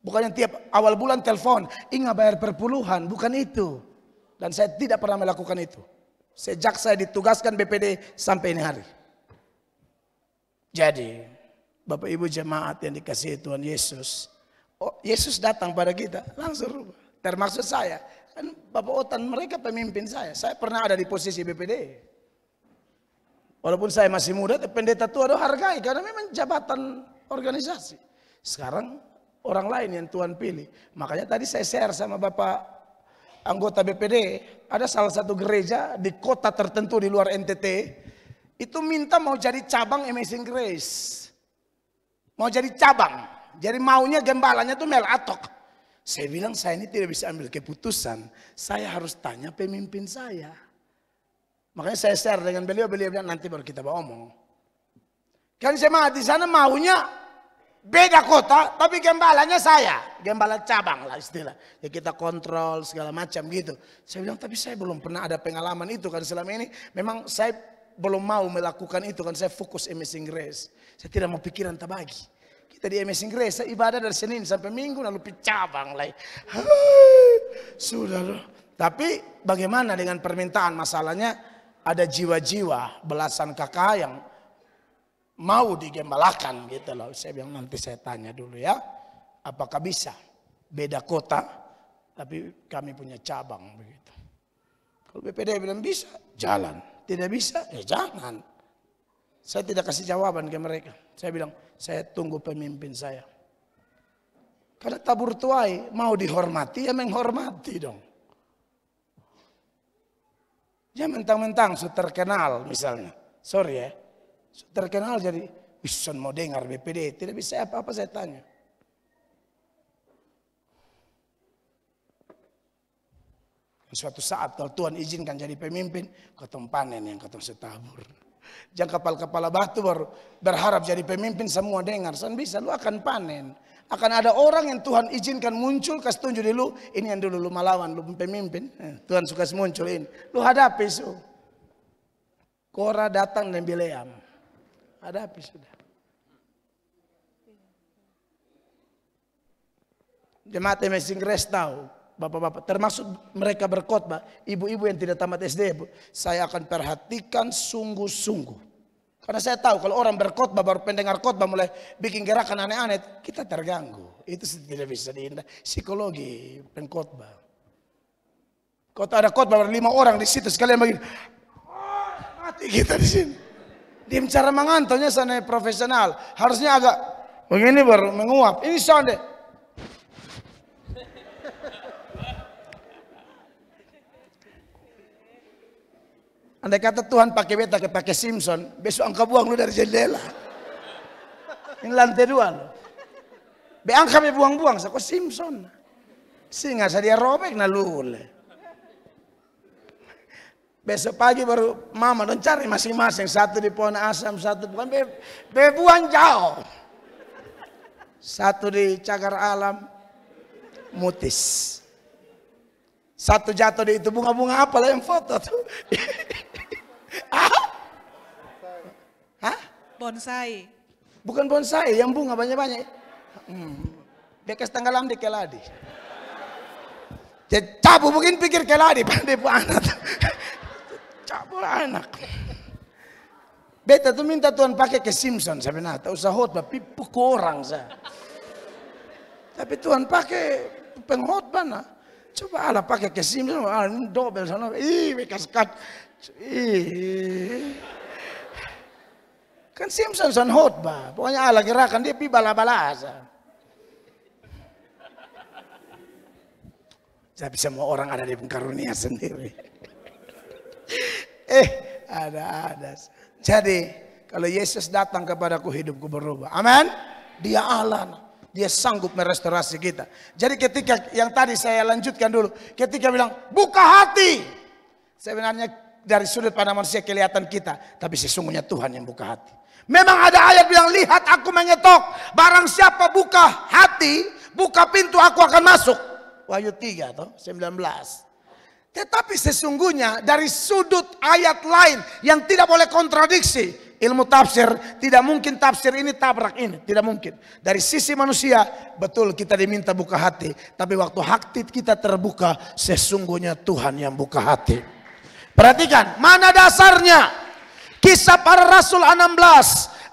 Bukannya tiap awal bulan telepon, ingat bayar perpuluhan, bukan itu. Dan saya tidak pernah melakukan itu. Sejak saya ditugaskan BPD sampai ini hari. Jadi, Bapak Ibu jemaat yang dikasihi Tuhan Yesus. Oh, Yesus datang pada kita, langsung rubah. Termasuk saya. Kan Bapak Otan mereka pemimpin saya. Saya pernah ada di posisi BPD. Walaupun saya masih muda, pendeta tua harus hargai. Karena memang jabatan organisasi. Sekarang orang lain yang Tuhan pilih. Makanya tadi saya share sama Bapak anggota BPD. Ada salah satu gereja di kota tertentu di luar NTT. Itu minta mau jadi cabang Amazing Grace. Mau jadi cabang. Jadi maunya gembalanya tuh Mel Atok. Saya bilang saya ini tidak bisa ambil keputusan. Saya harus tanya pemimpin saya. Makanya saya share dengan beliau, beliau bilang nanti baru kita bawa omong. Kan jemaah di sana maunya beda kota, tapi gembalanya saya. Gembala cabang lah istilah. Ya kita kontrol segala macam gitu. Saya bilang tapi saya belum pernah ada pengalaman itu kan selama ini. Memang saya belum mau melakukan itu kan saya fokus amazing grace. Saya tidak mau pikiran terbagi Kita di MS Inggris, saya ibadah dari Senin sampai Minggu lalu cabang lain. Sudah loh. Tapi bagaimana dengan permintaan masalahnya ada jiwa-jiwa belasan kakak yang mau digembalakan gitu loh. Saya bilang nanti saya tanya dulu ya. Apakah bisa? Beda kota tapi kami punya cabang begitu. Kalau BPD bilang bisa, jalan. Tidak bisa, ya jangan. Saya tidak kasih jawaban ke mereka. Saya bilang, saya tunggu pemimpin saya. Karena tabur tuai mau dihormati ya menghormati dong. Ya mentang-mentang so terkenal misalnya. Sorry ya. So terkenal jadi, wisson mau dengar BPD. Tidak bisa apa-apa saya tanya. Suatu saat kalau Tuhan izinkan jadi pemimpin, ketemu panen yang ketemu setabur. Jangan kepala-kepala batu baru berharap jadi pemimpin semua dengar. San bisa, lu akan panen. Akan ada orang yang Tuhan izinkan muncul, kasih tunjuk di lu. Ini yang dulu lu malawan, lu pemimpin. Eh, Tuhan suka muncul ini. Lu hadapi su. Kora datang dan Bileam. Hadapi sudah. Jemaat Mesing Grace tahu bapak-bapak, termasuk mereka berkhotbah, ibu-ibu yang tidak tamat SD, ibu, saya akan perhatikan sungguh-sungguh. Karena saya tahu kalau orang berkhotbah baru pendengar khotbah mulai bikin gerakan aneh-aneh, kita terganggu. Itu tidak bisa diindah. Psikologi pengkhotbah. Kota ada khotbah lima orang di situ sekalian begini, oh, mati kita di sini. Dia cara mengantunya sana profesional, harusnya agak begini baru menguap. Ini sound Andai kata Tuhan pakai beta ke pakai Simpson, besok engkau buang lu dari jendela. Ini lantai dua lu. Be angka be buang-buang, sako Simpson. Singa saya dia robek na lule. Besok pagi baru mama dan cari masing-masing satu di pohon asam, satu bukan be, be buang jauh. Satu di cagar alam, mutis. Satu jatuh di itu bunga-bunga apa lah yang foto tuh. Bonsai. Bukan bonsai, yang bunga banyak-banyak. Hmm. Bekas tenggelam di keladi. cabu mungkin pikir keladi, pandai anak. cabu anak. Beta tu minta Tuhan pakai ke Simpson sebenarnya. Tak usah tapi pukul orang saya. Tapi Tuhan pakai penghot mana? Coba Allah pakai ke Simpson, Allah dobel sana. Ih, bekas kat. Ih. Kan Simpson hot ba. Pokoknya ala gerakan dia pi bala-bala asa. Tapi semua orang ada di karunia sendiri. eh, ada-ada. Jadi, kalau Yesus datang kepadaku, hidupku berubah. Amin? Dia Allah. Dia sanggup merestorasi kita. Jadi ketika yang tadi saya lanjutkan dulu. Ketika bilang, buka hati. Sebenarnya dari sudut pandang manusia kelihatan kita. Tapi sesungguhnya Tuhan yang buka hati. Memang ada ayat bilang, lihat aku mengetok. Barang siapa buka hati, buka pintu aku akan masuk. Wahyu 3 sembilan 19. Tetapi sesungguhnya dari sudut ayat lain yang tidak boleh kontradiksi. Ilmu tafsir, tidak mungkin tafsir ini tabrak ini, tidak mungkin. Dari sisi manusia, betul kita diminta buka hati. Tapi waktu hati kita terbuka, sesungguhnya Tuhan yang buka hati. Perhatikan, mana dasarnya? Kisah para Rasul 16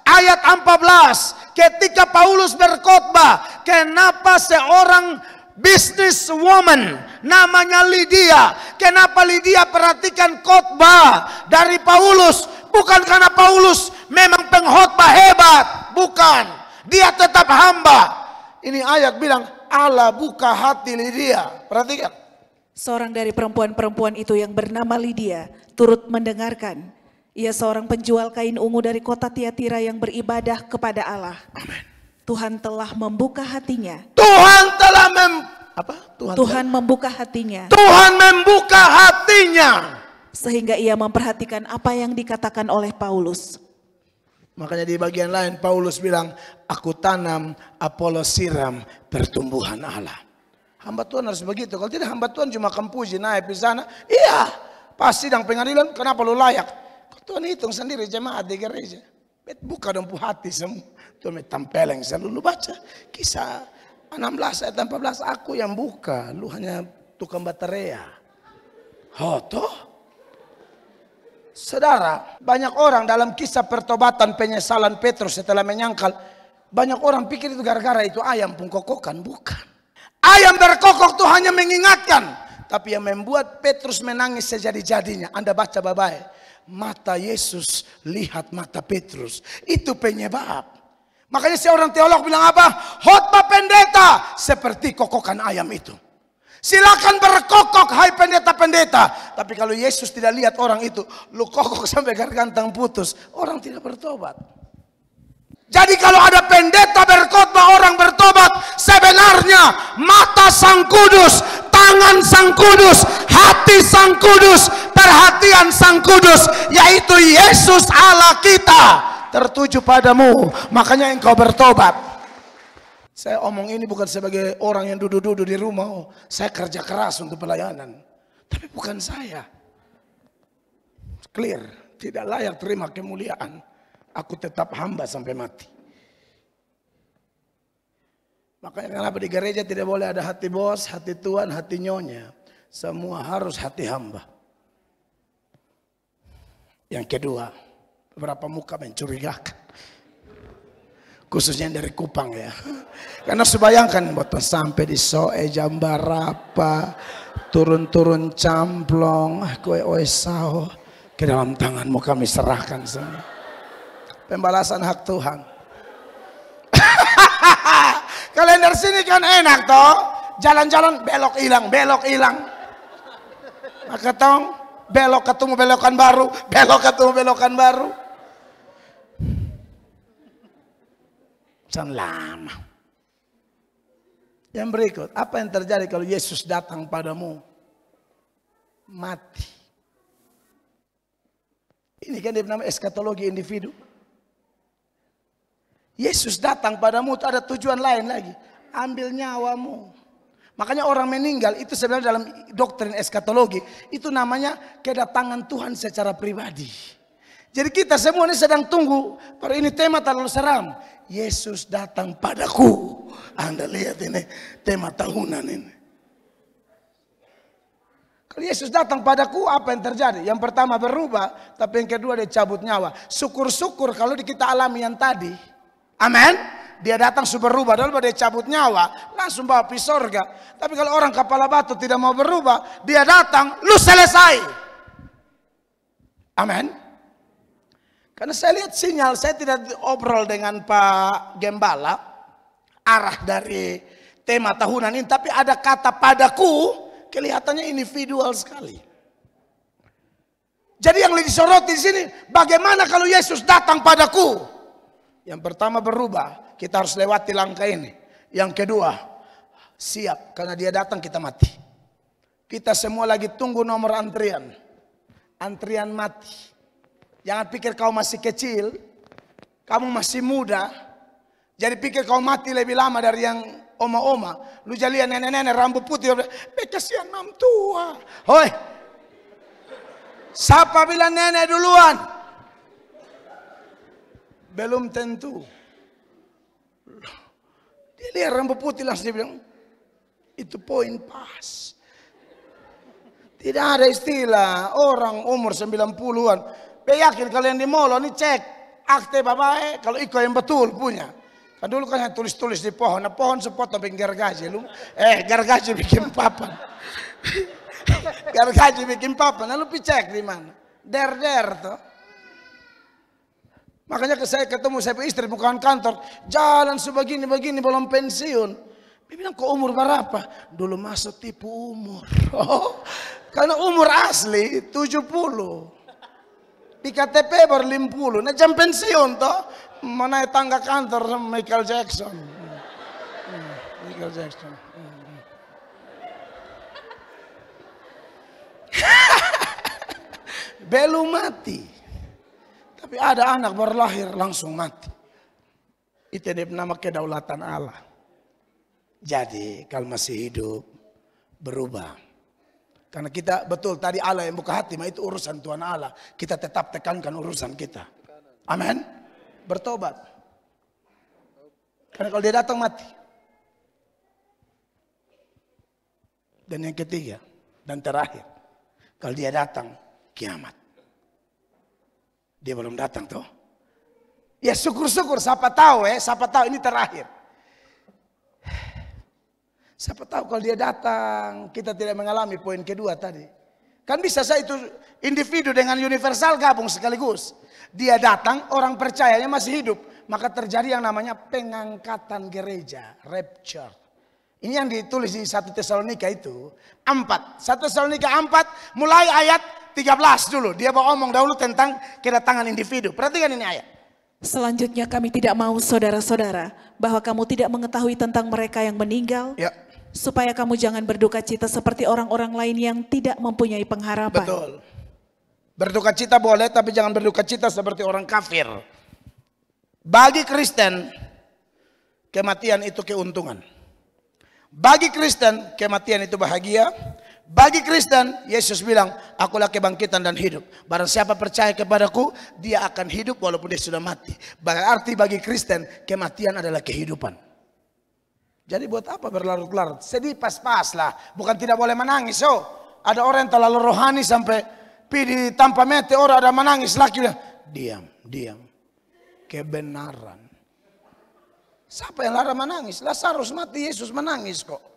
ayat 14. Ketika Paulus berkhotbah, kenapa seorang business woman namanya Lydia. Kenapa Lydia perhatikan khotbah dari Paulus? Bukan karena Paulus memang pengkhotbah hebat, bukan. Dia tetap hamba. Ini ayat bilang Allah buka hati Lydia. Perhatikan. Seorang dari perempuan-perempuan itu yang bernama Lydia turut mendengarkan ia seorang penjual kain ungu dari kota Tiatira yang beribadah kepada Allah. Amen. Tuhan telah membuka hatinya. Tuhan telah mem apa? Tuhan, Tuhan telah... membuka hatinya. Tuhan membuka hatinya. Sehingga ia memperhatikan apa yang dikatakan oleh Paulus. Makanya di bagian lain Paulus bilang, aku tanam, Apollo siram pertumbuhan Allah. Hamba Tuhan harus begitu. Kalau tidak hamba Tuhan cuma kempuji naik di sana. Iya, pasti dan pengadilan kenapa lu layak? Tuhan hitung sendiri jemaat di gereja. Bet buka dompu hati semua. Tuhan tempeleng. selalu baca. Kisah 16 ayat 14 aku yang buka. Lu hanya tukang baterai. Oh toh. Saudara, banyak orang dalam kisah pertobatan penyesalan Petrus setelah menyangkal. Banyak orang pikir itu gara-gara itu ayam pun kokokan. Bukan. Ayam berkokok itu hanya mengingatkan. Tapi yang membuat Petrus menangis sejadi-jadinya. Anda baca babai mata Yesus lihat mata Petrus. Itu penyebab. Makanya orang teolog bilang apa? Khotbah pendeta seperti kokokan ayam itu. Silakan berkokok hai pendeta-pendeta. Tapi kalau Yesus tidak lihat orang itu, lu kokok <laughs> sampai gargantang putus, orang tidak bertobat. Jadi kalau ada pendeta berkhotbah orang bertobat, sebenarnya mata Sang Kudus, tangan Sang Kudus, hati Sang Kudus, perhatian Sang Kudus, yaitu Yesus Allah kita tertuju padamu. Makanya engkau bertobat. Saya omong ini bukan sebagai orang yang duduk-duduk di rumah. saya kerja keras untuk pelayanan. Tapi bukan saya. Clear. Tidak layak terima kemuliaan. Aku tetap hamba sampai mati. Makanya kenapa di gereja tidak boleh ada hati bos, hati tuan, hati nyonya. Semua harus hati hamba. Yang kedua, beberapa muka mencurigakan. Khususnya dari Kupang ya. Karena sebayangkan botol sampai di Soe Jambarapa, turun-turun camplong, ah, kue oesau, ke dalam tanganmu kami serahkan semua pembalasan hak Tuhan. <laughs> Kalender sini kan enak toh. Jalan-jalan belok hilang, belok hilang. Maka tong belok ketemu belokan baru, <laughs> belok ketemu belokan baru. Sang lama. Yang berikut, apa yang terjadi kalau Yesus datang padamu? Mati. Ini kan dia bernama eskatologi individu. Yesus datang padamu ada tujuan lain lagi. Ambil nyawamu. Makanya orang meninggal itu sebenarnya dalam doktrin eskatologi. Itu namanya kedatangan Tuhan secara pribadi. Jadi kita semua ini sedang tunggu. Para ini tema terlalu seram. Yesus datang padaku. Anda lihat ini tema tahunan ini. Kalau Yesus datang padaku apa yang terjadi? Yang pertama berubah, tapi yang kedua dia cabut nyawa. Syukur-syukur kalau kita alami yang tadi, Amin. Dia datang sudah berubah. Dan dia cabut nyawa. Langsung bawa pisau surga. Tapi kalau orang kepala batu tidak mau berubah. Dia datang. Lu selesai. Amin. Karena saya lihat sinyal. Saya tidak obrol dengan Pak Gembala. Arah dari tema tahunan ini. Tapi ada kata padaku. Kelihatannya individual sekali. Jadi yang lebih disoroti di sini, bagaimana kalau Yesus datang padaku? Yang pertama berubah, kita harus lewati langkah ini. Yang kedua, siap karena dia datang kita mati. Kita semua lagi tunggu nomor antrian. Antrian mati. Jangan pikir kau masih kecil, kamu masih muda. Jadi pikir kau mati lebih lama dari yang oma-oma. Lu jadi nenek-nenek rambut putih. Eh kasihan mam tua. Hoi. Siapa bilang nenek duluan? Belum tentu. Dia lihat rambut putih langsung dia bilang, itu poin pas. Tidak ada istilah orang umur 90-an. Yakin kalian di mall ini cek akte bapak eh kalau iko yang betul punya. Kan dulu kan tulis-tulis di pohon, nah pohon sepotong pinggir gaji lu. Eh, gergaji bikin papan. <laughs> gergaji bikin papan, lalu nah, cek di mana. Der-der tuh. Makanya ke saya ketemu saya istri bukan kantor, jalan sebegini-begini belum pensiun. Dia bilang kok umur berapa? Dulu masuk tipu umur. <laughs> Oh, karena umur asli 70. Di KTP baru 50. Nah jam pensiun toh. Mana tangga kantor Michael Jackson. Hmm, Michael Jackson. Hmm, hmm. <laughs> Belum mati. Tapi ada anak baru lahir langsung mati. Itu yang nama kedaulatan Allah. Jadi kalau masih hidup berubah. Karena kita betul tadi Allah yang buka hati, itu urusan Tuhan Allah. Kita tetap tekankan urusan kita. Amin. Bertobat. Karena kalau dia datang mati. Dan yang ketiga dan terakhir, kalau dia datang kiamat. Dia belum datang tuh. Ya syukur-syukur siapa tahu ya, siapa tahu ini terakhir. Siapa tahu kalau dia datang, kita tidak mengalami poin kedua tadi. Kan bisa saya itu individu dengan universal gabung sekaligus. Dia datang, orang percayanya masih hidup. Maka terjadi yang namanya pengangkatan gereja, rapture. Ini yang ditulis di satu Tesalonika itu. Empat. Satu Tesalonika empat, mulai ayat 13 dulu. Dia ngomong dahulu tentang kedatangan individu. Perhatikan ini ayat. Selanjutnya kami tidak mau saudara-saudara bahwa kamu tidak mengetahui tentang mereka yang meninggal. Ya. Supaya kamu jangan berduka cita seperti orang-orang lain yang tidak mempunyai pengharapan. Betul. Berduka cita boleh tapi jangan berduka cita seperti orang kafir. Bagi Kristen kematian itu keuntungan. Bagi Kristen kematian itu bahagia. Bagi Kristen, Yesus bilang, akulah kebangkitan dan hidup. Barang siapa percaya kepadaku, dia akan hidup walaupun dia sudah mati. Berarti bagi Kristen, kematian adalah kehidupan. Jadi buat apa berlarut-larut? Sedih pas-pas lah. Bukan tidak boleh menangis. Oh, ada orang yang terlalu rohani sampai pidi tanpa mete orang ada menangis laki bilang, diam, diam. Kebenaran. Siapa yang larang menangis? Lazarus mati, Yesus menangis kok.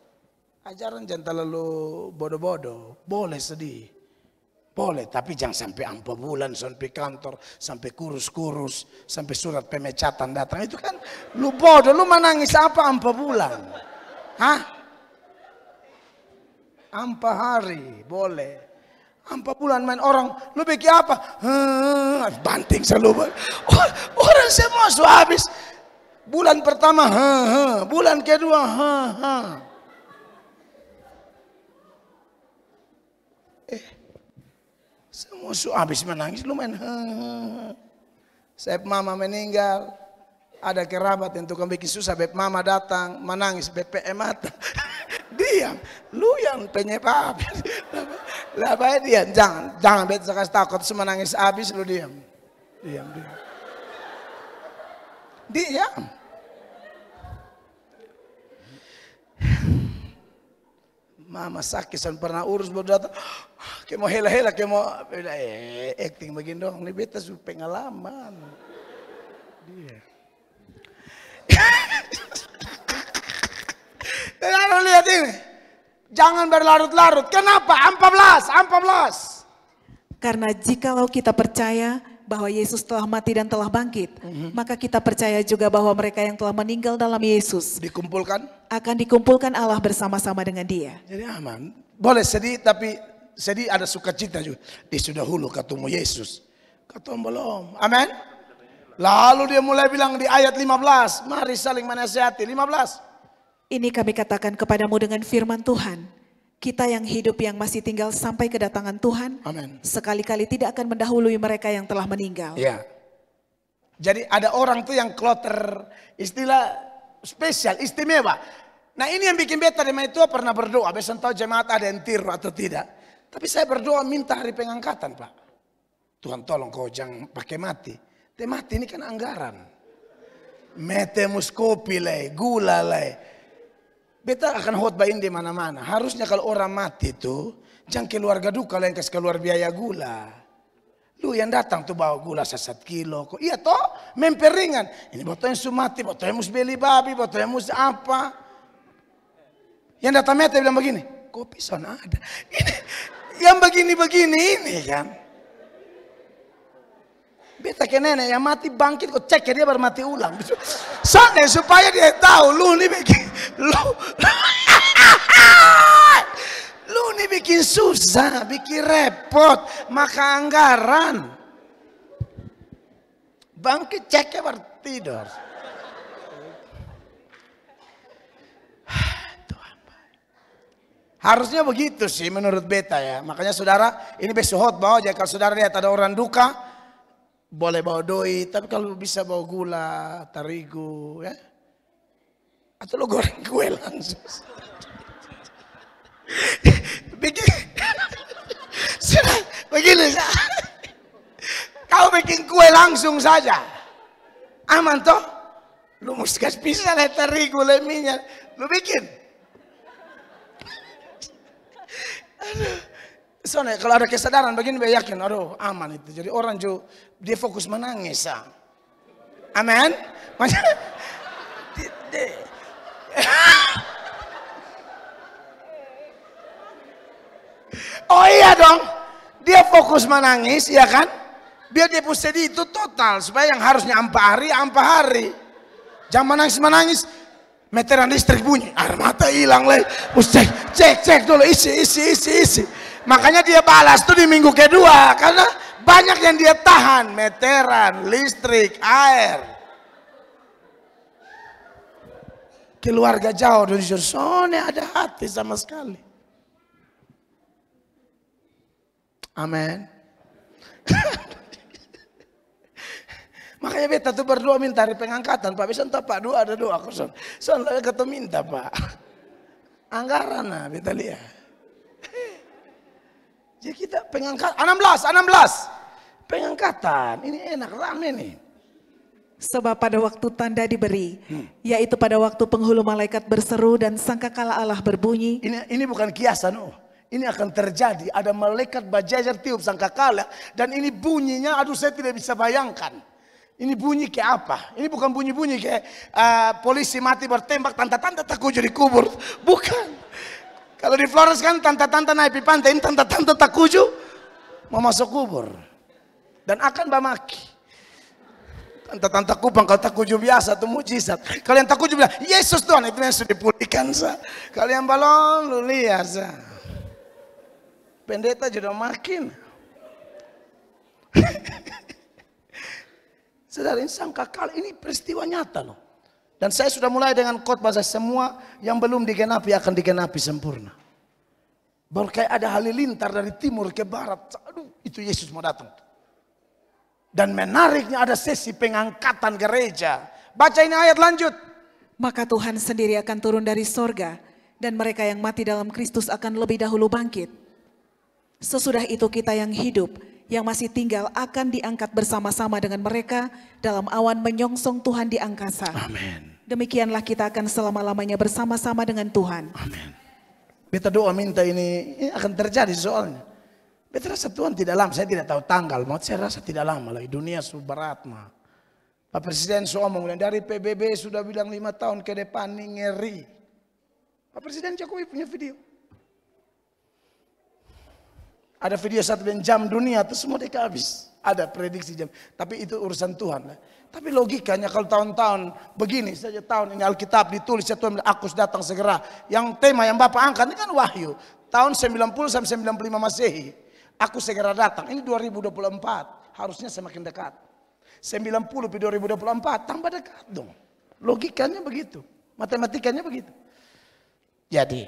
Ajaran jangan terlalu bodoh-bodoh. Boleh sedih. Boleh, tapi jangan sampai ampe bulan, sampai kantor, sampai kurus-kurus, sampai surat pemecatan datang. Itu kan lu bodoh, lu menangis apa ampe bulan? Hah? Ampe hari, boleh. Ampe bulan main orang, lu bikin apa? Hmm, banting selalu. Oh, orang semua sudah habis. Bulan pertama, hmm, hmm. bulan kedua, hmm, hmm. Musuh habis menangis lu main. Sep mama meninggal. Ada kerabat yang tukang bikin susah. Beb mama datang menangis. BPM mata. <laughs> diam. Lu yang penyebab. <laughs> Lah baik diam. Jangan. Jangan bet sekarang takut. Semenangis habis lu diam. Diam. Diam. Diam. Mama sakit, san pernah urus baru datang. Ah, kayak mau hela-hela, kayak mau eh, eh acting begini dong. Ini beta su pengalaman. Dia. Lalu <laughs> eh, lihat ini. Jangan berlarut-larut. Kenapa? 14, 14. Karena jikalau kita percaya bahwa Yesus telah mati dan telah bangkit, mm-hmm. maka kita percaya juga bahwa mereka yang telah meninggal dalam Yesus dikumpulkan akan dikumpulkan Allah bersama-sama dengan Dia. Jadi aman. Boleh sedih tapi sedih ada sukacita juga. Dia sudah hulu ketemu Yesus. Ketemu belum. Amin. Lalu dia mulai bilang di ayat 15, mari saling menasihati 15. Ini kami katakan kepadamu dengan firman Tuhan kita yang hidup yang masih tinggal sampai kedatangan Tuhan, sekali-kali tidak akan mendahului mereka yang telah meninggal. Ya. Jadi ada orang tuh yang kloter istilah spesial, istimewa. Nah ini yang bikin beta dengan itu pernah berdoa. Besok tahu jemaat ada yang tiru atau tidak. Tapi saya berdoa minta hari pengangkatan pak. Tuhan tolong kau jangan pakai mati. Teh mati ini kan anggaran. Mete muskopi lay, gula lay. Beta akan khotbahin di mana-mana. Harusnya kalau orang mati itu, jangan keluarga duka lain kasih keluar biaya gula. Lu yang datang tuh bawa gula sesat kilo kok. Iya toh, memperingan. Ini botolnya sumati, botolnya yang beli babi, botolnya mus apa. Yang datang mete bilang begini, kopi sana ada. <laughs> Ini, yang begini-begini ini kan. Beta ke nenek yang mati bangkit kok cek dia baru mati ulang. Soalnya <laughs> supaya dia tahu lu nih bikin lu <laughs> lu nih bikin susah, bikin repot, maka anggaran. Bangkit ceknya baru tidur. <sighs> Harusnya begitu sih menurut beta ya. Makanya saudara, ini besok khotbah aja. Kalau saudara lihat ada orang duka, boleh bawa doi, tapi kalau bisa bawa gula, terigu ya. Atau lo goreng kue langsung. bikin begini kau bikin kue langsung saja aman toh lu mesti kasih pisang terigu le minyak lu bikin Aduh. Soalnya kalau ada kesadaran begini saya yakin, aduh aman itu. Jadi orang juga dia fokus menangis. ya, ah. Amin. <laughs> Oh iya dong. Dia fokus menangis, ya kan? Biar dia sedih itu total. Supaya yang harusnya ampah hari, ampah hari. Jangan menangis-menangis. Meteran listrik bunyi. Air mata hilang lagi. Cek, cek, cek dulu. Isi, isi, isi, isi. Makanya dia balas tuh di minggu kedua karena banyak yang dia tahan, meteran, listrik, air. Keluarga jauh dari Sony ada hati sama sekali. Amin. <laughs> Makanya beta tuh berdua minta dari pengangkatan. Pak Besan entah Pak dua ada doa kosong. Soalnya kata minta Pak. <laughs> Anggaran lah beta lihat. Ya kita pengangkat 16, 16. Pengangkatan, ini enak rame nih. Sebab pada waktu tanda diberi, hmm. yaitu pada waktu penghulu malaikat berseru dan sangkakala Allah berbunyi. Ini ini bukan kiasan, oh. Ini akan terjadi, ada malaikat bajajar tiup sangkakala dan ini bunyinya aduh saya tidak bisa bayangkan. Ini bunyi kayak apa? Ini bukan bunyi-bunyi kayak uh, eh, polisi mati bertembak tanda-tanda takut jadi kubur. Bukan. Kalau di Flores kan tante-tante naik di pantai, ini tante-tante tak kuju mau masuk kubur. Dan akan bamaki. Tante-tante kubang, kalau tak kuju biasa itu mujizat. kalian yang tak kuju bilang, Yesus Tuhan itu yang sudah dipulihkan. Sa. kalian balon, lu lihat. Sa. Pendeta juga makin. Sedarin <laughs> sangka kali ini peristiwa nyata loh. Dan saya sudah mulai dengan khotbah saya semua yang belum digenapi akan digenapi sempurna. Baru kayak ada halilintar dari timur ke barat. Aduh, itu Yesus mau datang. Dan menariknya ada sesi pengangkatan gereja. Baca ini ayat lanjut. Maka Tuhan sendiri akan turun dari sorga. Dan mereka yang mati dalam Kristus akan lebih dahulu bangkit. Sesudah itu kita yang hidup yang masih tinggal akan diangkat bersama-sama dengan mereka dalam awan menyongsong Tuhan di angkasa. Amin. Demikianlah kita akan selama-lamanya bersama-sama dengan Tuhan. Amin. Beta doa minta ini, ini akan terjadi soalnya. Beta rasa Tuhan tidak lama, saya tidak tahu tanggal, mau saya rasa tidak lama lagi. Dunia sudah mah. Pak Presiden sudah mengulang dari PBB sudah bilang lima tahun ke depan ini ngeri. Pak Presiden Jokowi punya video. Ada video satu dan jam dunia itu semua dia habis. Ada prediksi jam. Tapi itu urusan Tuhan. Lah. Tapi logikanya kalau tahun-tahun begini saja tahun ini Alkitab ditulis ya Tuhan aku datang segera. Yang tema yang Bapak angkat ini kan wahyu. Tahun 90 sampai 95 Masehi. Aku segera datang. Ini 2024. Harusnya semakin dekat. 90 ke 2024 tambah dekat dong. Logikanya begitu. Matematikanya begitu. Jadi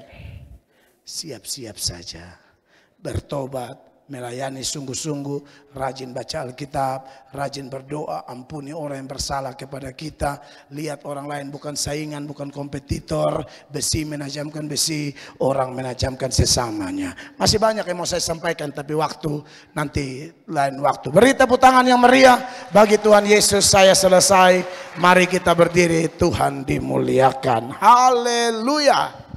siap-siap saja bertobat, melayani sungguh-sungguh, rajin baca Alkitab, rajin berdoa, ampuni orang yang bersalah kepada kita, lihat orang lain bukan saingan, bukan kompetitor, besi menajamkan besi, orang menajamkan sesamanya. Masih banyak yang mau saya sampaikan, tapi waktu nanti lain waktu. Beri tepuk tangan yang meriah bagi Tuhan Yesus saya selesai. Mari kita berdiri, Tuhan dimuliakan. Haleluya.